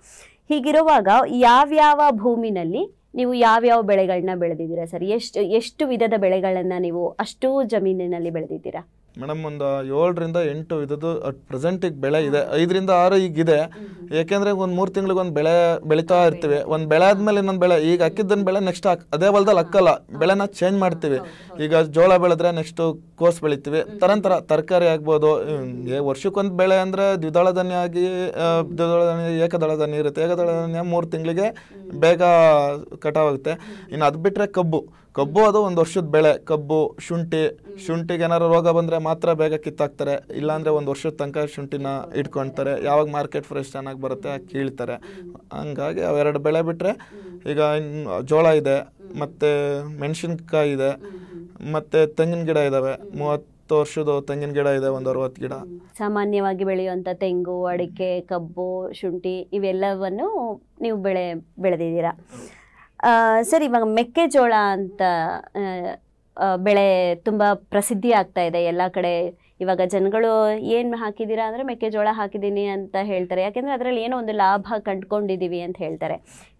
ಹೀಗಿರುವಾಗ ಯಾವ್ಯಾವ ಭೂಮಿನಲ್ಲಿ ನೀವು ಯಾವ್ಯಾವ ಬೆಳೆಗಳನ್ನ ಬೆಳೆದಿದ್ದೀರಾ ಸರ್ ಎಷ್ಟು ಎಷ್ಟು ವಿಧದ ಬೆಳೆಗಳನ್ನ ನೀವು ಅಷ್ಟು ಜಮೀನಿನಲ್ಲಿ ಬೆಳೆದಿದ್ದೀರಾ ಮೇಡಮ್ ಒಂದು ಏಳರಿಂದ ಎಂಟು ವಿಧದ್ದು ಅಟ್ ಪ್ರೆಸೆಂಟಿಗೆ ಬೆಳೆ ಇದೆ ಐದರಿಂದ ಆರು ಈಗಿದೆ ಯಾಕೆಂದ್ರೆ ಒಂದು ಮೂರು ತಿಂಗಳಿಗೆ ಒಂದು ಬೆಳೆ ಬೆಳೀತಾ ಇರ್ತೀವಿ ಒಂದು ಬೆಳೆ ಆದಮೇಲೆ ಇನ್ನೊಂದು ಬೆಳೆ ಈಗ ಹಾಕಿದ್ದನ್ನ ಬೆಳೆ ನೆಕ್ಸ್ಟ್ ಹಾಕಿ ಅದೇ ಹೊಲದಲ್ಲಿ ಹಾಕಲ್ಲ ಬೆಳೆನ ಚೇಂಜ್ ಮಾಡ್ತೀವಿ ಈಗ ಜೋಳ ಬೆಳೆದ್ರೆ ನೆಕ್ಸ್ಟು ಕೋರ್ಸ್ ಬೆಳಿತೀವಿ ತರಂತರ ತರಕಾರಿ ಆಗ್ಬೋದು ವರ್ಷಕ್ಕೊಂದು ಬೆಳೆ ಅಂದರೆ ದ್ವಿದಳ ಧಾನ್ಯ ಆಗಿ ದ್ವಿದಳ ಧಾನ್ಯ ಏಕದಳ ಧಾನ್ಯ ಇರುತ್ತೆ ಏಕದಳ ಧಾನ್ಯ ಮೂರು ತಿಂಗಳಿಗೆ ಬೇಗ ಕಟಾವಾಗುತ್ತೆ ಇನ್ನು ಅದು ಬಿಟ್ಟರೆ ಕಬ್ಬು ಕಬ್ಬು ಅದು ಒಂದು ವರ್ಷದ ಬೆಳೆ ಕಬ್ಬು ಶುಂಠಿ ಶುಂಠಿಗೆ ಏನಾರು ರೋಗ ಬಂದರೆ ಮಾತ್ರ ಬೇಗ ಕಿತ್ತಾಕ್ತಾರೆ ಇಲ್ಲಾಂದ್ರೆ ಒಂದು ವರ್ಷದ ತನಕ ಶುಂಠಿನ ಇಟ್ಕೊಳ್ತಾರೆ ಯಾವಾಗ ಮಾರ್ಕೆಟ್ ಫ್ರೆಶ್ ಚೆನ್ನಾಗಿ ಬರುತ್ತೆ ಕೀಳ್ತಾರೆ ಹಂಗಾಗಿ ಅವೆರಡು ಬೆಳೆ ಬಿಟ್ಟರೆ ಈಗ ಜೋಳ ಇದೆ ಮತ್ತೆ ಮೆಣಸಿನ್ಕಾಯಿ ಇದೆ ಮತ್ತೆ ತೆಂಗಿನ ಗಿಡ ಇದ್ದಾವೆ ಮೂವತ್ತು ವರ್ಷದ ತೆಂಗಿನ ಗಿಡ ಇದೆ ಒಂದು ಅರವತ್ತು ಗಿಡ ಸಾಮಾನ್ಯವಾಗಿ ಬೆಳೆಯುವಂತ ತೆಂಗು ಅಡಿಕೆ ಕಬ್ಬು ಶುಂಠಿ ಇವೆಲ್ಲವನ್ನು ನೀವು ಬೆಳೆ ಬೆಳೆದಿದ್ದೀರಾ ಸರ್ ಇವಾಗ ಮೆಕ್ಕೆಜೋಳ ಅಂತ ಬೆಳೆ ತುಂಬ ಪ್ರಸಿದ್ಧಿ ಆಗ್ತಾ ಇದೆ ಎಲ್ಲ ಕಡೆ ಇವಾಗ ಜನಗಳು ಏನು ಹಾಕಿದ್ದೀರಾ ಅಂದರೆ ಮೆಕ್ಕೆಜೋಳ ಹಾಕಿದ್ದೀನಿ ಅಂತ ಹೇಳ್ತಾರೆ ಯಾಕೆಂದರೆ ಅದರಲ್ಲಿ ಏನೋ ಒಂದು ಲಾಭ ಕಂಡುಕೊಂಡಿದ್ದೀವಿ ಅಂತ ಹೇಳ್ತಾರೆ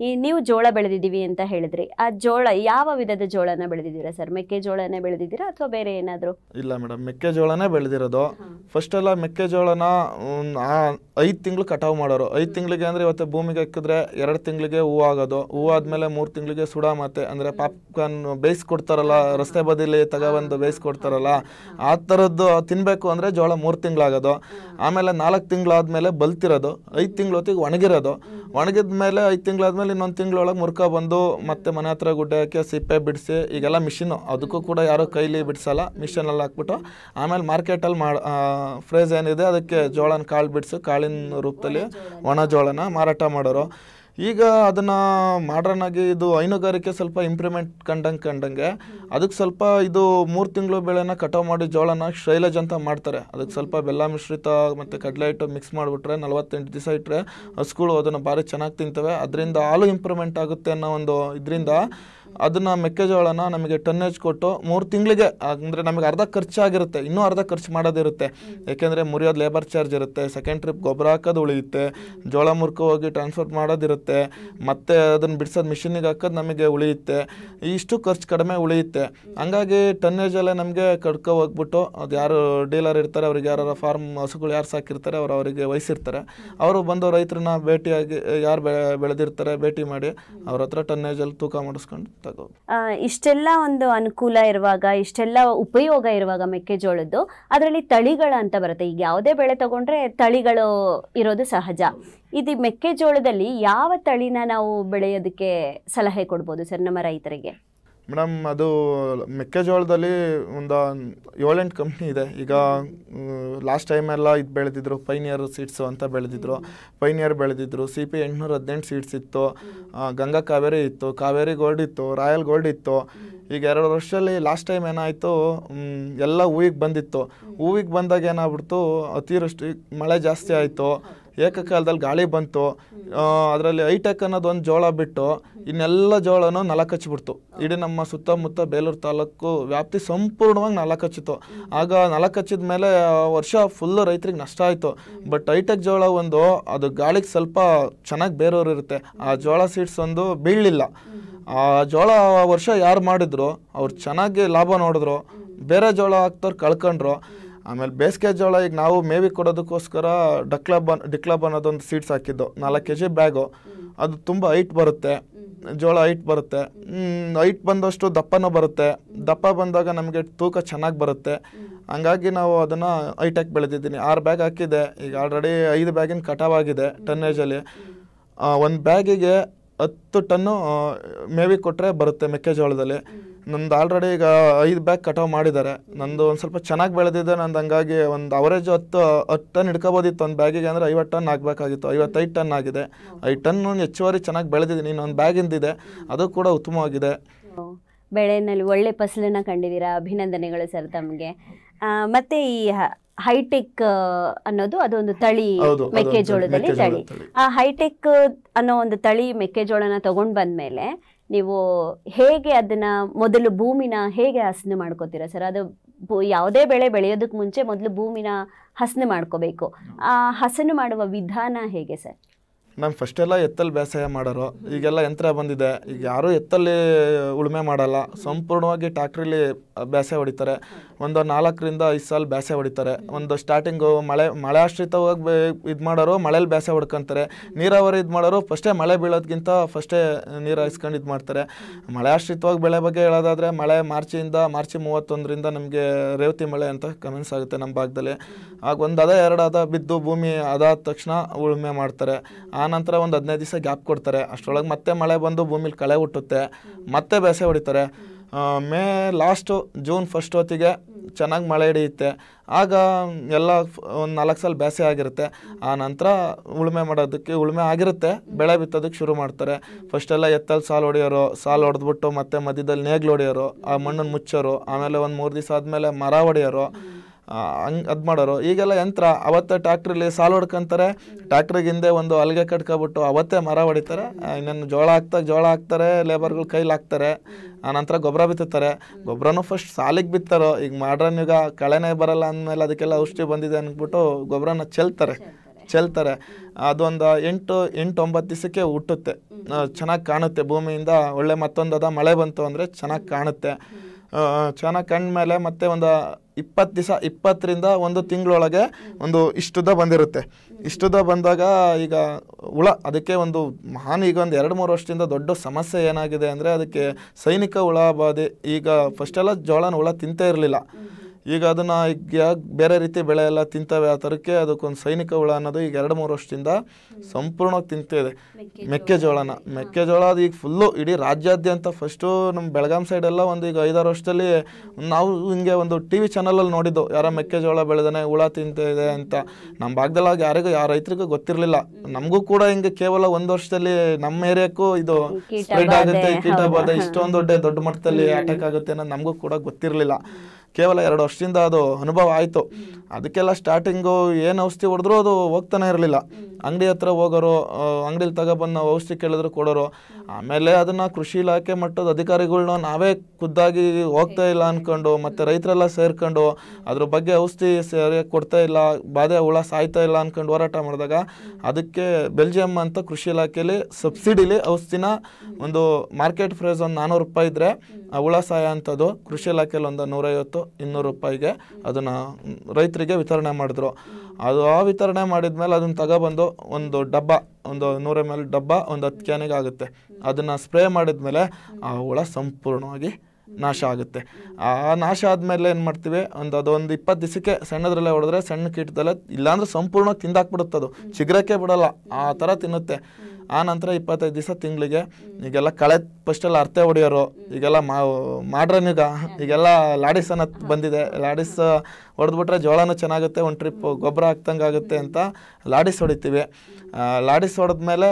ಈ ನೀವು ಜೋಳ ಬೆಳೆದಿದ್ದೀವಿ ಅಂತ ಹೇಳಿದ್ರಿ ಆ ಜೋಳ ಯಾವ ವಿಧದ ಜೋಳನ ಬೆಳೆದಿದ್ದೀರಾ ಸರ್ ಮೆಕ್ಕೆಜೋಳನೇ ಬೆಳೆದಿದ್ದೀರಾ ಅಥವಾ ಬೇರೆ ಏನಾದರೂ ಇಲ್ಲ ಮೇಡಮ್ ಮೆಕ್ಕೆಜೋಳನೇ ಬೆಳೆದಿರೋದು ಫಸ್ಟ್ ಎಲ್ಲ ಮೆಕ್ಕೆಜೋಳನ ಐದು ತಿಂಗಳು ಕಟಾವು ಮಾಡೋರು ಐದು ತಿಂಗಳಿಗೆ ಅಂದರೆ ಇವತ್ತು ಭೂಮಿಗೆ ಹಾಕಿದ್ರೆ ಎರಡು ತಿಂಗಳಿಗೆ ಹೂವು ಆಗೋದು ಹೂವು ಆದಮೇಲೆ ಮೂರು ತಿಂಗಳಿಗೆ ಸುಡಾ ಮತ್ತೆ ಅಂದರೆ ಪಾಪ್ಕಾರ್ನ್ ಬೇಯಿಸ್ಕೊಡ್ತಾರಲ್ಲ ರಸ್ತೆ ಬದಿಲಿ ತಗೊಬಂದು ಬೇಯಿಸ್ಕೊಡ್ತಾರಲ್ಲ ಆ ಥರದ್ದು ತಿನ್ಬೇಕು ಮಾಡಬೇಕು ಅಂದರೆ ಜೋಳ ಮೂರು ತಿಂಗಳಾಗೋದು ಆಮೇಲೆ ನಾಲ್ಕು ತಿಂಗಳಾದ್ಮೇಲೆ ಬಲ್ತಿರೋದು ಐದು ಹೊತ್ತಿಗೆ ಒಣಗಿರೋದು ಒಣಗಿದ ಮೇಲೆ ಐದು ತಿಂಗಳಾದ್ಮೇಲೆ ಇನ್ನೊಂದು ತಿಂಗಳೊಳಗೆ ಮುರ್ಕ ಬಂದು ಮತ್ತೆ ಮನೆ ಹತ್ರ ಗುಡ್ಡೆ ಹಾಕಿ ಸಿಪ್ಪೆ ಬಿಡಿಸಿ ಈಗೆಲ್ಲ ಮಿಷಿನು ಅದಕ್ಕೂ ಕೂಡ ಯಾರೋ ಕೈಲಿ ಬಿಡಿಸಲ್ಲ ಮಿಷಿನಲ್ಲಿ ಹಾಕ್ಬಿಟ್ಟು ಆಮೇಲೆ ಮಾರ್ಕೆಟಲ್ಲಿ ಮಾಡಿ ಫ್ರೇಜ್ ಏನಿದೆ ಅದಕ್ಕೆ ಜೋಳನ ಕಾಳು ಬಿಡಿಸಿ ಕಾಳಿನ ರೂಪದಲ್ಲಿ ಒಣ ಜೋಳನ ಮಾರಾಟ ಮಾಡೋರು ಈಗ ಅದನ್ನು ಮಾಡ್ರನ್ ಇದು ಹೈನುಗಾರಿಕೆ ಸ್ವಲ್ಪ ಇಂಪ್ರೂವ್ಮೆಂಟ್ ಕಂಡಂಗೆ ಕಂಡಂಗೆ ಅದಕ್ಕೆ ಸ್ವಲ್ಪ ಇದು ಮೂರು ತಿಂಗಳು ಬೆಳೆನ ಕಟಾವು ಮಾಡಿ ಜೋಳನ ಶೈಲಜ್ ಅಂತ ಮಾಡ್ತಾರೆ ಅದಕ್ಕೆ ಸ್ವಲ್ಪ ಬೆಲ್ಲ ಮಿಶ್ರಿತ ಮತ್ತು ಕಡಲೆ ಹಿಟ್ಟು ಮಿಕ್ಸ್ ಮಾಡಿಬಿಟ್ರೆ ನಲ್ವತ್ತೆಂಟು ದಿವಸ ಇಟ್ಟರೆ ಹಸುಗಳು ಅದನ್ನು ಭಾರಿ ಚೆನ್ನಾಗಿ ತಿಂತವೆ ಅದರಿಂದ ಹಾಲು ಇಂಪ್ರೂವ್ಮೆಂಟ್ ಆಗುತ್ತೆ ಅನ್ನೋ ಒಂದು ಇದರಿಂದ ಅದನ್ನು ಮೆಕ್ಕೆಜೋಳನ ನಮಗೆ ಟನ್ನೇಜ್ ಕೊಟ್ಟು ಮೂರು ತಿಂಗಳಿಗೆ ಅಂದರೆ ನಮಗೆ ಅರ್ಧ ಖರ್ಚಾಗಿರುತ್ತೆ ಇನ್ನೂ ಅರ್ಧ ಖರ್ಚು ಮಾಡೋದಿರುತ್ತೆ ಏಕೆಂದರೆ ಮುರಿಯೋದು ಲೇಬರ್ ಚಾರ್ಜ್ ಇರುತ್ತೆ ಸೆಕೆಂಡ್ ಟ್ರಿಪ್ ಗೊಬ್ಬರ ಹಾಕೋದು ಉಳಿಯುತ್ತೆ ಜೋಳ ಮುರ್ಕ ಹೋಗಿ ಟ್ರಾನ್ಸ್ಫರ್ ಮಾಡೋದಿರುತ್ತೆ ಮತ್ತೆ ಅದನ್ನು ಬಿಡಿಸೋದು ಮಿಷಿನಿಗೆ ಹಾಕೋದು ನಮಗೆ ಉಳಿಯುತ್ತೆ ಇಷ್ಟು ಖರ್ಚು ಕಡಿಮೆ ಉಳಿಯುತ್ತೆ ಹಂಗಾಗಿ ಟನ್ನೇಜಲ್ಲೇ ನಮಗೆ ಕಡ್ಕೊ ಹೋಗ್ಬಿಟ್ಟು ಅದು ಯಾರು ಡೀಲರ್ ಇರ್ತಾರೆ ಅವ್ರಿಗೆ ಯಾರ ಫಾರ್ಮ್ ಹಸುಗಳು ಯಾರು ಸಾಕಿರ್ತಾರೆ ಅವ್ರು ಅವರಿಗೆ ವಹಿಸಿರ್ತಾರೆ ಅವರು ಬಂದು ರೈತರನ್ನ ಭೇಟಿಯಾಗಿ ಯಾರು ಬೆಳೆದಿರ್ತಾರೆ ಭೇಟಿ ಮಾಡಿ ಅವ್ರ ಹತ್ರ ಟನ್ನೇಜಲ್ಲಿ ತೂಕ ಮಾಡಿಸ್ಕೊಂಡು ತಗೋದು ಇಷ್ಟೆಲ್ಲ ಒಂದು ಅನುಕೂಲ ಇರುವಾಗ ಇಷ್ಟೆಲ್ಲ ಉಪಯೋಗ ಇರುವಾಗ ಮೆಕ್ಕೆಜೋಳದ್ದು ಅದರಲ್ಲಿ ತಳಿಗಳ ಅಂತ ಬರುತ್ತೆ ಈಗ ಯಾವುದೇ ಬೆಳೆ ತಗೊಂಡ್ರೆ ತಳಿಗಳು ಇರೋದು ಸಹಜ ಇದು ಮೆಕ್ಕೆಜೋಳದಲ್ಲಿ ಯಾವ ತಳಿನ ನಾವು ಬೆಳೆಯೋದಕ್ಕೆ ಸಲಹೆ ಕೊಡ್ಬೋದು ಸರ್ ನಮ್ಮ ರೈತರಿಗೆ ಮೇಡಮ್ ಅದು ಮೆಕ್ಕೆಜೋಳದಲ್ಲಿ ಒಂದು ಏಳೆಂಟು ಕಂಪ್ನಿ ಇದೆ ಈಗ ಲಾಸ್ಟ್ ಟೈಮೆಲ್ಲ ಇದು ಬೆಳೆದಿದ್ರು ಪೈನಿಯರ್ ಸೀಡ್ಸು ಅಂತ ಬೆಳೆದಿದ್ರು ಪೈನಿಯರ್ ಬೆಳೆದಿದ್ರು ಸಿ ಪಿ ಎಂಟುನೂರ ಹದಿನೆಂಟು ಸೀಡ್ಸ್ ಇತ್ತು ಗಂಗಾ ಕಾವೇರಿ ಇತ್ತು ಕಾವೇರಿ ಗೋಲ್ಡ್ ಇತ್ತು ರಾಯಲ್ ಗೋಲ್ಡ್ ಇತ್ತು ಈಗ ಎರಡು ವರ್ಷದಲ್ಲಿ ಲಾಸ್ಟ್ ಟೈಮ್ ಏನಾಯಿತು ಎಲ್ಲ ಹೂವಿಗೆ ಬಂದಿತ್ತು ಹೂವಿಗೆ ಬಂದಾಗ ಏನಾಗ್ಬಿಡ್ತು ಅತಿವೃಷ್ಟಿ ಮಳೆ ಜಾಸ್ತಿ ಆಯಿತು ಏಕಕಾಲದಲ್ಲಿ ಗಾಳಿ ಬಂತು ಅದರಲ್ಲಿ ಹೈಟೆಕ್ ಒಂದು ಜೋಳ ಬಿಟ್ಟು ಇನ್ನೆಲ್ಲ ಜೋಳನೂ ನೆಲಕಚ್ಚಿಬಿಡ್ತು ಇಡೀ ನಮ್ಮ ಸುತ್ತಮುತ್ತ ಬೇಲೂರು ತಾಲೂಕು ವ್ಯಾಪ್ತಿ ಸಂಪೂರ್ಣವಾಗಿ ನೆಲಕಚ್ಚಿತು ಆಗ ನಲಕಚ್ಚಿದ ಮೇಲೆ ವರ್ಷ ಫುಲ್ ರೈತರಿಗೆ ನಷ್ಟ ಆಯಿತು ಬಟ್ ಹೈಟೆಕ್ ಜೋಳ ಒಂದು ಅದು ಗಾಳಿಗೆ ಸ್ವಲ್ಪ ಚೆನ್ನಾಗಿ ಬೇರೋರು ಇರುತ್ತೆ ಆ ಜೋಳ ಸೀಡ್ಸ್ ಒಂದು ಬೀಳಲಿಲ್ಲ ಆ ಜೋಳ ವರ್ಷ ಯಾರು ಮಾಡಿದ್ರು ಅವ್ರು ಚೆನ್ನಾಗಿ ಲಾಭ ನೋಡಿದ್ರು ಬೇರೆ ಜೋಳ ಹಾಕ್ತವ್ರು ಕಳ್ಕೊಂಡ್ರು ಆಮೇಲೆ ಬೇಸಿಗೆ ಜೋಳ ಈಗ ನಾವು ಮೇವಿ ಕೊಡೋದಕ್ಕೋಸ್ಕರ ಡಕ್ಲಬ್ ಡಿಕ್ಲಬ್ ಅನ್ನೋದೊಂದು ಸೀಡ್ಸ್ ಹಾಕಿದ್ದು ನಾಲ್ಕು ಕೆ ಜಿ ಬ್ಯಾಗು ಅದು ತುಂಬ ಹೈಟ್ ಬರುತ್ತೆ ಜೋಳ ಹೈಟ್ ಬರುತ್ತೆ ಹೈಟ್ ಬಂದಷ್ಟು ದಪ್ಪನೂ ಬರುತ್ತೆ ದಪ್ಪ ಬಂದಾಗ ನಮಗೆ ತೂಕ ಚೆನ್ನಾಗಿ ಬರುತ್ತೆ ಹಂಗಾಗಿ ನಾವು ಅದನ್ನು ಹೈಟಾಗಿ ಬೆಳೆದಿದ್ದೀನಿ ಆರು ಬ್ಯಾಗ್ ಹಾಕಿದೆ ಈಗ ಆಲ್ರೆಡಿ ಐದು ಬ್ಯಾಗಿನ ಕಟಾವಾಗಿದೆ ಟನ್ನೇಜಲ್ಲಿ ಒಂದು ಬ್ಯಾಗಿಗೆ ಹತ್ತು ಟನ್ನು ಮೇವಿ ಕೊಟ್ಟರೆ ಬರುತ್ತೆ ಮೆಕ್ಕೆಜೋಳದಲ್ಲಿ ನಂದು ಆಲ್ರೆಡಿ ಈಗ ಐದು ಬ್ಯಾಗ್ ಕಟಾವ್ ಮಾಡಿದ್ದಾರೆ ನಂದು ಒಂದು ಸ್ವಲ್ಪ ಚೆನ್ನಾಗಿ ಬೆಳೆದಿದೆ ನಂದು ಹಂಗಾಗಿ ಒಂದು ಅವರೇಜ್ ಹತ್ತು ಹತ್ತು ಟನ್ ಹಿಡ್ಕೋಬೋದಿತ್ತು ಒಂದು ಬ್ಯಾಗಿಗೆ ಅಂದರೆ ಐವತ್ತು ಟನ್ ಆಗಬೇಕಾಗಿತ್ತು ಐವತ್ತೈದು ಟನ್ ಆಗಿದೆ ಐದು ಟನ್ ಹೆಚ್ಚುವರಿ ಚೆನ್ನಾಗಿ ಬೆಳೆದಿದ್ದೀನಿ ಇನ್ನೊಂದು ಇಂದಿದೆ ಅದು ಕೂಡ ಉತ್ತಮವಾಗಿದೆ ಬೆಳೆನಲ್ಲಿ ಒಳ್ಳೆ ಫಸಲನ್ನು ಕಂಡಿದ್ದೀರಾ ಅಭಿನಂದನೆಗಳು ಸರ್ ತಮಗೆ ಮತ್ತೆ ಈ ಹೈಟೆಕ್ ಅನ್ನೋದು ಅದೊಂದು ತಳಿ ಮೆಕ್ಕೆಜೋಳದಲ್ಲಿ ತಳಿ ಆ ಹೈಟೆಕ್ ಅನ್ನೋ ಒಂದು ತಳಿ ಮೆಕ್ಕೆಜೋಳನ ತಗೊಂಡ್ ಬಂದ್ಮೇಲೆ ನೀವು ಹೇಗೆ ಅದನ್ನ ಮೊದಲು ಭೂಮಿನ ಹೇಗೆ ಹಸನು ಮಾಡ್ಕೋತೀರಾ ಸರ್ ಅದು ಯಾವುದೇ ಬೆಳೆ ಬೆಳೆಯೋದಕ್ಕೆ ಮುಂಚೆ ಮೊದಲು ಭೂಮಿನ ಹಸನು ಮಾಡ್ಕೋಬೇಕು ಆ ಹಸನು ಮಾಡುವ ವಿಧಾನ ಹೇಗೆ ಸರ್ ನಾನು ಎಲ್ಲ ಎತ್ತಲ್ಲಿ ಬೇಸಾಯ ಮಾಡೋರು ಈಗೆಲ್ಲ ಯಂತ್ರ ಬಂದಿದೆ ಈಗ ಯಾರೂ ಎತ್ತಲ್ಲಿ ಉಳುಮೆ ಮಾಡಲ್ಲ ಸಂಪೂರ್ಣವಾಗಿ ಟ್ಯಾಕ್ಟ್ರಿಲಿ ಬೇಸಾಯ ಹೊಡಿತಾರೆ ಒಂದು ನಾಲ್ಕರಿಂದ ಐದು ಸಾಲ ಬ್ಯಾಸೆ ಹೊಡಿತಾರೆ ಒಂದು ಸ್ಟಾರ್ಟಿಂಗು ಮಳೆ ಮಳೆ ಆಶ್ರಿತವಾಗಿ ಇದು ಮಾಡೋರು ಮಳೇಲಿ ಬ್ಯಾಸೆ ಹೊಡ್ಕೊಂತಾರೆ ನೀರಾವರಿ ಇದು ಮಾಡೋರು ಫಸ್ಟೇ ಮಳೆ ಬೀಳೋದ್ಕಿಂತ ಫಸ್ಟೇ ನೀರು ಹಾಯಿಸ್ಕೊಂಡು ಇದು ಮಾಡ್ತಾರೆ ಮಳೆ ಆಶ್ರಿತವಾಗಿ ಬೆಳೆ ಬಗ್ಗೆ ಹೇಳೋದಾದರೆ ಮಳೆ ಮಾರ್ಚಿಂದ ಮಾರ್ಚ್ ಮೂವತ್ತೊಂದರಿಂದ ನಮಗೆ ರೇವತಿ ಮಳೆ ಅಂತ ಕಮೆಂಟ್ಸ್ ಆಗುತ್ತೆ ನಮ್ಮ ಭಾಗದಲ್ಲಿ ಆಗ ಒಂದು ಅದ ಎರಡು ಅದ ಬಿದ್ದು ಭೂಮಿ ಅದಾದ ತಕ್ಷಣ ಉಳುಮೆ ಮಾಡ್ತಾರೆ ಆ ನಂತರ ಒಂದು ಹದಿನೈದು ದಿವಸ ಗ್ಯಾಪ್ ಕೊಡ್ತಾರೆ ಅಷ್ಟರೊಳಗೆ ಮತ್ತೆ ಮಳೆ ಬಂದು ಭೂಮಿಲಿ ಕಳೆ ಹುಟ್ಟುತ್ತೆ ಮತ್ತೆ ಬೇಸೆ ಹೊಡಿತಾರೆ ಮೇ ಲಾಸ್ಟು ಜೂನ್ ಫಸ್ಟ್ ಹೊತ್ತಿಗೆ ಚೆನ್ನಾಗಿ ಮಳೆ ಹಿಡಿಯುತ್ತೆ ಆಗ ಎಲ್ಲ ಒಂದು ನಾಲ್ಕು ಸಲ ಬೇಸೆ ಆಗಿರುತ್ತೆ ಆ ನಂತರ ಉಳುಮೆ ಮಾಡೋದಕ್ಕೆ ಉಳುಮೆ ಆಗಿರುತ್ತೆ ಬೆಳೆ ಬಿತ್ತೋದಕ್ಕೆ ಶುರು ಮಾಡ್ತಾರೆ ಫಸ್ಟೆಲ್ಲ ಎತ್ತಲ್ಲಿ ಸಾಲು ಹೊಡೆಯೋರು ಸಾಲು ಹೊಡೆದ್ಬಿಟ್ಟು ಮತ್ತೆ ಮಧ್ಯದಲ್ಲಿ ನೇಗ್ಲು ಹೊಡೆಯೋರು ಆ ಮಣ್ಣನ್ನು ಮುಚ್ಚೋರು ಆಮೇಲೆ ಒಂದು ಮೂರು ದಿವಸ ಆದಮೇಲೆ ಮರ ಹೊಡೆಯೋರು ಹಂಗೆ ಅದು ಮಾಡೋರು ಈಗೆಲ್ಲ ಯಂತ್ರ ಅವತ್ತೇ ಟ್ಯಾಕ್ಟ್ರಲ್ಲಿ ಸಾಲು ಹೊಡ್ಕೊಂತಾರೆ ಟ್ಯಾಕ್ಟ್ರಿಗೆ ಹಿಂದೆ ಒಂದು ಅಲ್ಗೆ ಕಟ್ಕೊಬಿಟ್ಟು ಅವತ್ತೇ ಮರ ಹೊಡಿತಾರೆ ಇನ್ನೊಂದು ಜೋಳ ಹಾಕ್ತಾಗ ಜೋಳ ಹಾಕ್ತಾರೆ ಲೇಬರ್ಗಳು ಕೈಲಿ ಹಾಕ್ತಾರೆ ಆನಂತರ ಗೊಬ್ಬರ ಬಿತ್ತುತ್ತಾರೆ ಗೊಬ್ಬರನೂ ಫಸ್ಟ್ ಸಾಲಿಗೆ ಬಿತ್ತಾರೋ ಈಗ ಮಾಡ್ರನ್ ಈಗ ಕಳೆನೇ ಬರಲ್ಲ ಅಂದಮೇಲೆ ಅದಕ್ಕೆಲ್ಲ ಔಷಧಿ ಬಂದಿದೆ ಅಂದ್ಬಿಟ್ಟು ಗೊಬ್ಬರನ ಚೆಲ್ತಾರೆ ಚೆಲ್ತಾರೆ ಅದೊಂದು ಎಂಟು ಎಂಟು ಒಂಬತ್ತು ದಿವಸಕ್ಕೆ ಹುಟ್ಟುತ್ತೆ ಚೆನ್ನಾಗಿ ಕಾಣುತ್ತೆ ಭೂಮಿಯಿಂದ ಒಳ್ಳೆ ಮತ್ತೊಂದು ಅದ ಮಳೆ ಬಂತು ಅಂದರೆ ಚೆನ್ನಾಗಿ ಕಾಣುತ್ತೆ ಚೆನ್ನಾಗಿ ಕಂಡ ಮೇಲೆ ಮತ್ತೆ ಒಂದು ಇಪ್ಪತ್ತು ದಿವಸ ಇಪ್ಪತ್ತರಿಂದ ಒಂದು ತಿಂಗಳೊಳಗೆ ಒಂದು ಇಷ್ಟುದ ಬಂದಿರುತ್ತೆ ಇಷ್ಟುದ ಬಂದಾಗ ಈಗ ಹುಳ ಅದಕ್ಕೆ ಒಂದು ಮಹಾನ್ ಈಗ ಒಂದು ಎರಡು ಮೂರು ವರ್ಷದಿಂದ ದೊಡ್ಡ ಸಮಸ್ಯೆ ಏನಾಗಿದೆ ಅಂದರೆ ಅದಕ್ಕೆ ಸೈನಿಕ ಹುಳ ಬಾಧೆ ಈಗ ಫಸ್ಟೆಲ್ಲ ಜೋಳನ ಹುಳ ತಿಂತೇ ಇರಲಿಲ್ಲ ಈಗ ಅದನ್ನು ಈಗ ಬೇರೆ ರೀತಿ ಬೆಳೆ ಎಲ್ಲ ತಿಂತವೆ ಆ ಥರಕ್ಕೆ ಅದಕ್ಕೊಂದು ಸೈನಿಕ ಹುಳ ಅನ್ನೋದು ಈಗ ಎರಡು ಮೂರು ವರ್ಷದಿಂದ ಸಂಪೂರ್ಣವಾಗಿ ತಿಂತಿದೆ ಮೆಕ್ಕೆಜೋಳನ ಮೆಕ್ಕೆಜೋಳ ಅದು ಈಗ ಫುಲ್ಲು ಇಡೀ ರಾಜ್ಯಾದ್ಯಂತ ಫಸ್ಟು ನಮ್ಮ ಬೆಳಗಾಂ ಸೈಡೆಲ್ಲ ಒಂದು ಈಗ ಐದಾರು ವರ್ಷದಲ್ಲಿ ನಾವು ಹಿಂಗೆ ಒಂದು ಟಿ ವಿ ಚಾನಲಲ್ಲಿ ನೋಡಿದ್ದು ಯಾರೋ ಮೆಕ್ಕೆಜೋಳ ಬೆಳೆದಾನೆ ಹುಳ ತಿಂತಿದೆ ಅಂತ ನಮ್ಮ ಭಾಗದಲ್ಲಿ ಯಾರಿಗೂ ಯಾವ ರೈತರಿಗೂ ಗೊತ್ತಿರಲಿಲ್ಲ ನಮಗೂ ಕೂಡ ಹಿಂಗೆ ಕೇವಲ ಒಂದು ವರ್ಷದಲ್ಲಿ ನಮ್ಮ ಏರಿಯಾಕ್ಕೂ ಇದು ಸ್ಪ್ರೆಡ್ ಆಗುತ್ತೆ ಕೀಟ ಬಾಧೆ ಇಷ್ಟೊಂದು ದೊಡ್ಡ ದೊಡ್ಡ ಮಟ್ಟದಲ್ಲಿ ಅಟ್ಯಾಕ್ ಆಗುತ್ತೆ ಅನ್ನೋದು ನಮಗೂ ಕೂಡ ಗೊತ್ತಿರಲಿಲ್ಲ ಕೇವಲ ಎರಡು ವರ್ಷದಿಂದ ಅದು ಅನುಭವ ಆಯಿತು ಅದಕ್ಕೆಲ್ಲ ಸ್ಟಾರ್ಟಿಂಗು ಏನು ಔಷಧಿ ಹೊಡೆದ್ರೂ ಅದು ಹೋಗ್ತಾನೆ ಇರಲಿಲ್ಲ ಅಂಗಡಿ ಹತ್ರ ಹೋಗೋರು ಅಂಗಡಿಲಿ ತಗೊಬಂದು ನಾವು ಔಷಧಿ ಕೇಳಿದ್ರು ಕೊಡೋರು ಆಮೇಲೆ ಅದನ್ನು ಕೃಷಿ ಇಲಾಖೆ ಮಟ್ಟದ ಅಧಿಕಾರಿಗಳನ್ನ ನಾವೇ ಖುದ್ದಾಗಿ ಹೋಗ್ತಾ ಇಲ್ಲ ಅಂದ್ಕೊಂಡು ಮತ್ತು ರೈತರೆಲ್ಲ ಸೇರ್ಕೊಂಡು ಅದ್ರ ಬಗ್ಗೆ ಔಷಧಿ ಸರಿಯಾಗಿ ಕೊಡ್ತಾ ಇಲ್ಲ ಬಾಧೆ ಹುಳ ಸಾಯ್ತಾ ಇಲ್ಲ ಅಂದ್ಕೊಂಡು ಹೋರಾಟ ಮಾಡಿದಾಗ ಅದಕ್ಕೆ ಬೆಲ್ಜಿಯಂ ಅಂತ ಕೃಷಿ ಇಲಾಖೆಯಲ್ಲಿ ಸಬ್ಸಿಡಿಲಿ ಔಷಧಿನ ಒಂದು ಮಾರ್ಕೆಟ್ ಪ್ರೈಸ್ ಒಂದು ನಾನ್ನೂರು ರೂಪಾಯಿ ಇದ್ದರೆ ಹುಳ ಸಾಯ ಅಂಥದ್ದು ಕೃಷಿ ಇಲಾಖೆಯಲ್ಲಿ ಒಂದು ನೂರೈವತ್ತು ಇನ್ನೂರು ರೂಪಾಯಿಗೆ ಅದನ್ನು ರೈತರಿಗೆ ವಿತರಣೆ ಮಾಡಿದ್ರು ಅದು ಆ ವಿತರಣೆ ಮಾಡಿದ್ಮೇಲೆ ಅದನ್ನು ತಗೊಬಂದು ಒಂದು ಡಬ್ಬ ಒಂದು ನೂರ ಎಮ್ ಎಲ್ ಡಬ್ಬ ಒಂದು ಹತ್ತು ಕ್ಯಾನಿಗೆ ಆಗುತ್ತೆ ಅದನ್ನು ಸ್ಪ್ರೇ ಮಾಡಿದ್ಮೇಲೆ ಆ ಹುಳ ಸಂಪೂರ್ಣವಾಗಿ ನಾಶ ಆಗುತ್ತೆ ಆ ನಾಶ ಆದಮೇಲೆ ಏನು ಮಾಡ್ತೀವಿ ಒಂದು ಅದೊಂದು ಇಪ್ಪತ್ತು ದಿವಸಕ್ಕೆ ಸಣ್ಣದ್ರಲ್ಲೇ ಹೊಡೆದ್ರೆ ಸಣ್ಣ ಕೀಟದಲ್ಲೇ ಇಲ್ಲಾಂದ್ರೆ ಸಂಪೂರ್ಣ ತಿಂದಾಕ್ಬಿಡುತ್ತದು ಅದು ಚಿಗ್ರಕ್ಕೆ ಬಿಡಲ್ಲ ಆ ಥರ ತಿನ್ನುತ್ತೆ ಆ ನಂತರ ಇಪ್ಪತ್ತೈದು ದಿವಸ ತಿಂಗಳಿಗೆ ಈಗೆಲ್ಲ ಕಳೆ ಫಸ್ಟೆಲ್ಲ ಅರ್ತೆ ಹೊಡೆಯೋರು ಈಗೆಲ್ಲ ಮಾ ಮಾಡ್ರನ್ ಈಗೆಲ್ಲ ಲಾಡಿಸ್ ಅನ್ನೋದು ಬಂದಿದೆ ಲಾಡಿಸ್ ಹೊಡೆದ್ಬಿಟ್ರೆ ಜೋಳನೂ ಚೆನ್ನಾಗುತ್ತೆ ಒಂದು ಟ್ರಿಪ್ ಗೊಬ್ಬರ ಹಾಕ್ದಂಗೆ ಆಗುತ್ತೆ ಅಂತ ಲಾಡಿಸ್ ಹೊಡಿತೀವಿ ಲಾಡಿಸ್ ಹೊಡೆದ್ಮೇಲೆ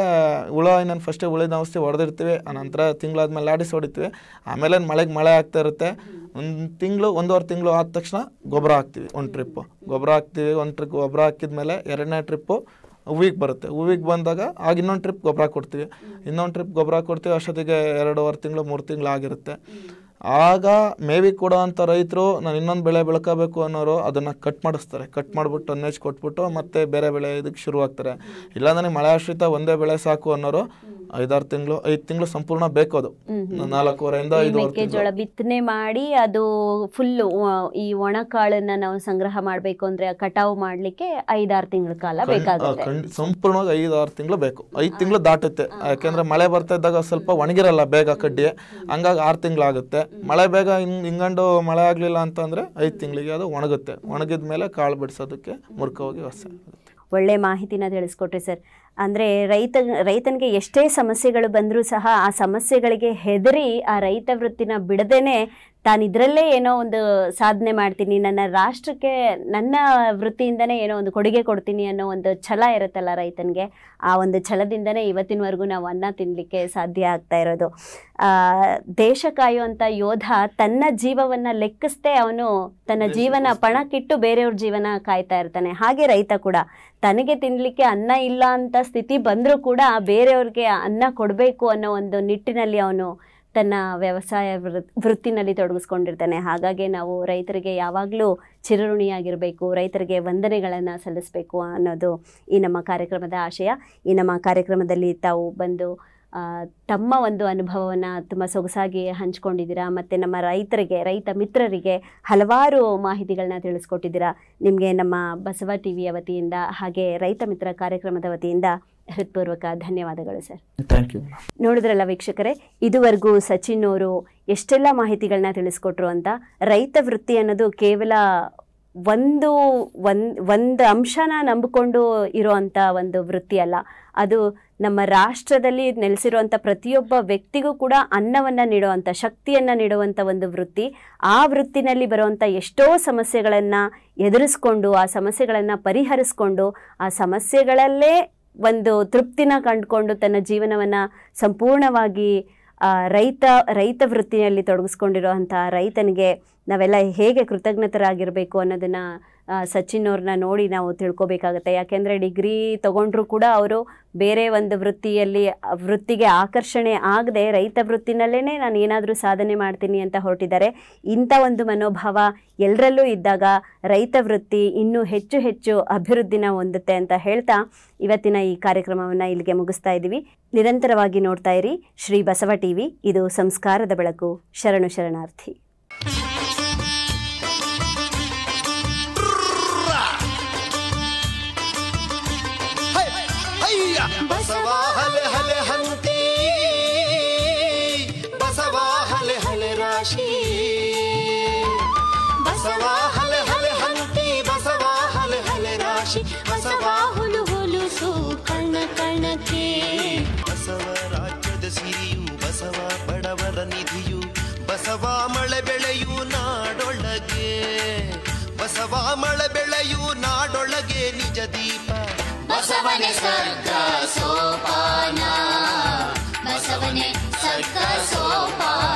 ಹುಳ ಇನ್ನೊಂದು ಫಸ್ಟೇ ಉಳಿದ ಔಷಧಿ ಹೊಡೆದಿರ್ತೀವಿ ಆನಂತರ ತಿಂಗಳಾದ್ಮೇಲೆ ಲಾಡಿಸ್ ಹೊಡಿತೀವಿ ಆಮೇಲೆ ಮಳೆಗೆ ಮಳೆ ಆಗ್ತಾ ಇರುತ್ತೆ ಒಂದು ತಿಂಗಳು ಒಂದೂವರೆ ತಿಂಗಳು ಆದ ತಕ್ಷಣ ಗೊಬ್ಬರ ಹಾಕ್ತೀವಿ ಒಂದು ಟ್ರಿಪ್ಪು ಗೊಬ್ಬರ ಹಾಕ್ತೀವಿ ಒಂದು ಟ್ರಿಪ್ ಗೊಬ್ಬರ ಹಾಕಿದ ಮೇಲೆ ಎರಡನೇ ಟ್ರಿಪ್ಪು ಹೂವಿಗೆ ಬರುತ್ತೆ ಹೂವಿಗೆ ಬಂದಾಗ ಆಗ ಇನ್ನೊಂದು ಟ್ರಿಪ್ ಗೊಬ್ಬರ ಕೊಡ್ತೀವಿ ಇನ್ನೊಂದು ಟ್ರಿಪ್ ಗೊಬ್ಬರ ಕೊಡ್ತೀವಿ ಅಷ್ಟೊತ್ತಿಗೆ ಎರಡೂವರೆ ತಿಂಗಳು ಮೂರು ತಿಂಗಳು ಆಗಿರುತ್ತೆ ಆಗ ಮೇವಿಗೆ ಕೊಡೋವಂಥ ರೈತರು ನಾನು ಇನ್ನೊಂದು ಬೆಳೆ ಬೆಳ್ಕೋಬೇಕು ಅನ್ನೋರು ಅದನ್ನು ಕಟ್ ಮಾಡಿಸ್ತಾರೆ ಕಟ್ ಮಾಡಿಬಿಟ್ಟು ಅನ್ನೇಜ್ ಕೊಟ್ಬಿಟ್ಟು ಮತ್ತೆ ಬೇರೆ ಬೆಳೆ ಇದಕ್ಕೆ ಶುರುವಾಗ್ತಾರೆ ನನಗೆ ಮಳೆ ಆಶ್ರಿತ ಒಂದೇ ಬೆಳೆ ಸಾಕು ಅನ್ನೋರು ಐದಾರು ತಿಂಗಳು ಐದು ತಿಂಗಳು ಸಂಪೂರ್ಣ ಬೇಕು ಅದು ನಾಲ್ಕೂವರೆಯಿಂದ ಐದು ಮೆಕ್ಕೆಜೋಳ ಬಿತ್ತನೆ ಮಾಡಿ ಅದು ಫುಲ್ ಈ ಒಣ ಕಾಳನ್ನ ನಾವು ಸಂಗ್ರಹ ಮಾಡಬೇಕು ಅಂದ್ರೆ ಕಟಾವು ಮಾಡ್ಲಿಕ್ಕೆ ಐದಾರು ತಿಂಗಳ ಕಾಲ ಬೇಕಾಗುತ್ತೆ ಸಂಪೂರ್ಣವಾಗಿ ಐದಾರು ತಿಂಗಳು ಬೇಕು ಐದು ತಿಂಗಳು ದಾಟುತ್ತೆ ಯಾಕೆಂದ್ರೆ ಮಳೆ ಬರ್ತಾ ಇದ್ದಾಗ ಸ್ವಲ್ಪ ಒಣಗಿರಲ್ಲ ಬೇಗ ಕಡ್ಡಿ ಹಂಗಾಗಿ ಆರು ತಿಂಗಳಾಗುತ್ತೆ ಮಳೆ ಬೇಗ ಹಿಂಗ್ ಹಿಂಗಂಡು ಮಳೆ ಆಗಲಿಲ್ಲ ಅಂತಂದ್ರೆ ಐದು ತಿಂಗಳಿಗೆ ಅದು ಒಣಗುತ್ತೆ ಒಣಗಿದ ಮೇಲೆ ಕಾಳು ಬಿಡಿಸೋದಕ್ಕೆ ಮುರುಕವಾಗಿ ಹೊಸ ಒಳ್ಳೆ ಮಾಹಿತಿನ ತಿಳಿಸ್ಕೊಟ್ರಿ ಸರ್ ಅಂದರೆ ರೈತ ರೈತನಿಗೆ ಎಷ್ಟೇ ಸಮಸ್ಯೆಗಳು ಬಂದರೂ ಸಹ ಆ ಸಮಸ್ಯೆಗಳಿಗೆ ಹೆದರಿ ಆ ರೈತ ವೃತ್ತಿನ ಬಿಡದೇನೆ ತಾನಿದ್ರಲ್ಲೇ ಇದರಲ್ಲೇ ಏನೋ ಒಂದು ಸಾಧನೆ ಮಾಡ್ತೀನಿ ನನ್ನ ರಾಷ್ಟ್ರಕ್ಕೆ ನನ್ನ ವೃತ್ತಿಯಿಂದನೇ ಏನೋ ಒಂದು ಕೊಡುಗೆ ಕೊಡ್ತೀನಿ ಅನ್ನೋ ಒಂದು ಛಲ ಇರುತ್ತಲ್ಲ ರೈತನಿಗೆ ಆ ಒಂದು ಛಲದಿಂದನೇ ಇವತ್ತಿನವರೆಗೂ ನಾವು ಅನ್ನ ತಿನ್ನಲಿಕ್ಕೆ ಸಾಧ್ಯ ಆಗ್ತಾ ಇರೋದು ದೇಶ ಕಾಯುವಂಥ ಯೋಧ ತನ್ನ ಜೀವವನ್ನು ಲೆಕ್ಕಿಸದೆ ಅವನು ತನ್ನ ಜೀವನ ಪಣಕ್ಕಿಟ್ಟು ಬೇರೆಯವ್ರ ಜೀವನ ಕಾಯ್ತಾ ಇರ್ತಾನೆ ಹಾಗೆ ರೈತ ಕೂಡ ತನಗೆ ತಿನ್ನಲಿಕ್ಕೆ ಅನ್ನ ಇಲ್ಲ ಅಂತ ಸ್ಥಿತಿ ಬಂದರೂ ಕೂಡ ಬೇರೆಯವ್ರಿಗೆ ಅನ್ನ ಕೊಡಬೇಕು ಅನ್ನೋ ಒಂದು ನಿಟ್ಟಿನಲ್ಲಿ ಅವನು ತನ್ನ ವ್ಯವಸಾಯ ವೃತ್ತಿನಲ್ಲಿ ತೊಡಗಿಸ್ಕೊಂಡಿರ್ತಾನೆ ಹಾಗಾಗಿ ನಾವು ರೈತರಿಗೆ ಯಾವಾಗಲೂ ಚಿರಋಣಿಯಾಗಿರಬೇಕು ರೈತರಿಗೆ ವಂದನೆಗಳನ್ನು ಸಲ್ಲಿಸಬೇಕು ಅನ್ನೋದು ಈ ನಮ್ಮ ಕಾರ್ಯಕ್ರಮದ ಆಶಯ ಈ ನಮ್ಮ ಕಾರ್ಯಕ್ರಮದಲ್ಲಿ ತಾವು ಬಂದು ತಮ್ಮ ಒಂದು ಅನುಭವವನ್ನು ತುಂಬ ಸೊಗಸಾಗಿ ಹಂಚ್ಕೊಂಡಿದ್ದೀರಾ ಮತ್ತು ನಮ್ಮ ರೈತರಿಗೆ ರೈತ ಮಿತ್ರರಿಗೆ ಹಲವಾರು ಮಾಹಿತಿಗಳನ್ನ ತಿಳಿಸ್ಕೊಟ್ಟಿದ್ದೀರಾ ನಿಮಗೆ ನಮ್ಮ ಬಸವ ಟಿ ವಿಯ ವತಿಯಿಂದ ಹಾಗೆ ರೈತ ಮಿತ್ರ ಕಾರ್ಯಕ್ರಮದ ವತಿಯಿಂದ ಹೃತ್ಪೂರ್ವಕ ಧನ್ಯವಾದಗಳು ಸರ್ ಥ್ಯಾಂಕ್ ಯು ನೋಡಿದ್ರಲ್ಲ ವೀಕ್ಷಕರೇ ಇದುವರೆಗೂ ಸಚಿನ್ ಅವರು ಎಷ್ಟೆಲ್ಲ ಮಾಹಿತಿಗಳನ್ನ ತಿಳಿಸ್ಕೊಟ್ರು ಅಂತ ರೈತ ವೃತ್ತಿ ಅನ್ನೋದು ಕೇವಲ ಒಂದು ಒಂದು ಒಂದು ಅಂಶನ ನಂಬಿಕೊಂಡು ಇರೋವಂಥ ಒಂದು ವೃತ್ತಿ ಅಲ್ಲ ಅದು ನಮ್ಮ ರಾಷ್ಟ್ರದಲ್ಲಿ ನೆಲೆಸಿರುವಂಥ ಪ್ರತಿಯೊಬ್ಬ ವ್ಯಕ್ತಿಗೂ ಕೂಡ ಅನ್ನವನ್ನು ನೀಡುವಂಥ ಶಕ್ತಿಯನ್ನು ನೀಡುವಂಥ ಒಂದು ವೃತ್ತಿ ಆ ವೃತ್ತಿನಲ್ಲಿ ಬರುವಂಥ ಎಷ್ಟೋ ಸಮಸ್ಯೆಗಳನ್ನು ಎದುರಿಸ್ಕೊಂಡು ಆ ಸಮಸ್ಯೆಗಳನ್ನು ಪರಿಹರಿಸ್ಕೊಂಡು ಆ ಸಮಸ್ಯೆಗಳಲ್ಲೇ ಒಂದು ತೃಪ್ತಿನ ಕಂಡುಕೊಂಡು ತನ್ನ ಜೀವನವನ್ನು ಸಂಪೂರ್ಣವಾಗಿ ರೈತ ರೈತ ವೃತ್ತಿಯಲ್ಲಿ ತೊಡಗಿಸ್ಕೊಂಡಿರೋ ರೈತನಿಗೆ ನಾವೆಲ್ಲ ಹೇಗೆ ಕೃತಜ್ಞತರಾಗಿರಬೇಕು ಅನ್ನೋದನ್ನು ಸಚಿನ್ ಅವ್ರನ್ನ ನೋಡಿ ನಾವು ತಿಳ್ಕೊಬೇಕಾಗತ್ತೆ ಯಾಕೆಂದರೆ ಡಿಗ್ರಿ ತಗೊಂಡ್ರೂ ಕೂಡ ಅವರು ಬೇರೆ ಒಂದು ವೃತ್ತಿಯಲ್ಲಿ ವೃತ್ತಿಗೆ ಆಕರ್ಷಣೆ ಆಗದೆ ರೈತ ವೃತ್ತಿನಲ್ಲೇನೆ ನಾನು ಏನಾದರೂ ಸಾಧನೆ ಮಾಡ್ತೀನಿ ಅಂತ ಹೊರಟಿದ್ದಾರೆ ಇಂಥ ಒಂದು ಮನೋಭಾವ ಎಲ್ಲರಲ್ಲೂ ಇದ್ದಾಗ ರೈತ ವೃತ್ತಿ ಇನ್ನೂ ಹೆಚ್ಚು ಹೆಚ್ಚು ಅಭಿವೃದ್ಧಿನ ಹೊಂದುತ್ತೆ ಅಂತ ಹೇಳ್ತಾ ಇವತ್ತಿನ ಈ ಕಾರ್ಯಕ್ರಮವನ್ನು ಇಲ್ಲಿಗೆ ಮುಗಿಸ್ತಾ ಇದ್ದೀವಿ ನಿರಂತರವಾಗಿ ನೋಡ್ತಾ ಇರಿ ಶ್ರೀ ಬಸವ ವಿ ಇದು ಸಂಸ್ಕಾರದ ಬೆಳಕು ಶರಣು ಶರಣಾರ್ಥಿ ಬಸವಾ ಹಲೆ ಹಲೆ ಹಂತಿ ಬಸವಾ ಹಲೆ ಹಲೆ ರಾಶಿ ಬಸವಾ ಹಲೆ ಹಲೆ ಹಂತಿ ಬಸವಾ ಹಲೆ ಹಲೆ ರಾಶಿ ಬಸವಾ ಹುಲು ಸೂ ಕಣ್ಣ ಬಸವ ರಾಜ್ಯದ ಸಿರಿಯು ಬಸವ ಬಡವರ ನಿಧಿಯು ಬಸವ ಮಳೆ ಬೆಳೆಯು ನಾಡೊಳಗೆ ಬಸವ ಮಳೆ ಬೆಳೆಯು ನಾಡೊಳಗೆ ನಿಜ ದೀಪ मसीर् शोपाना सर्गा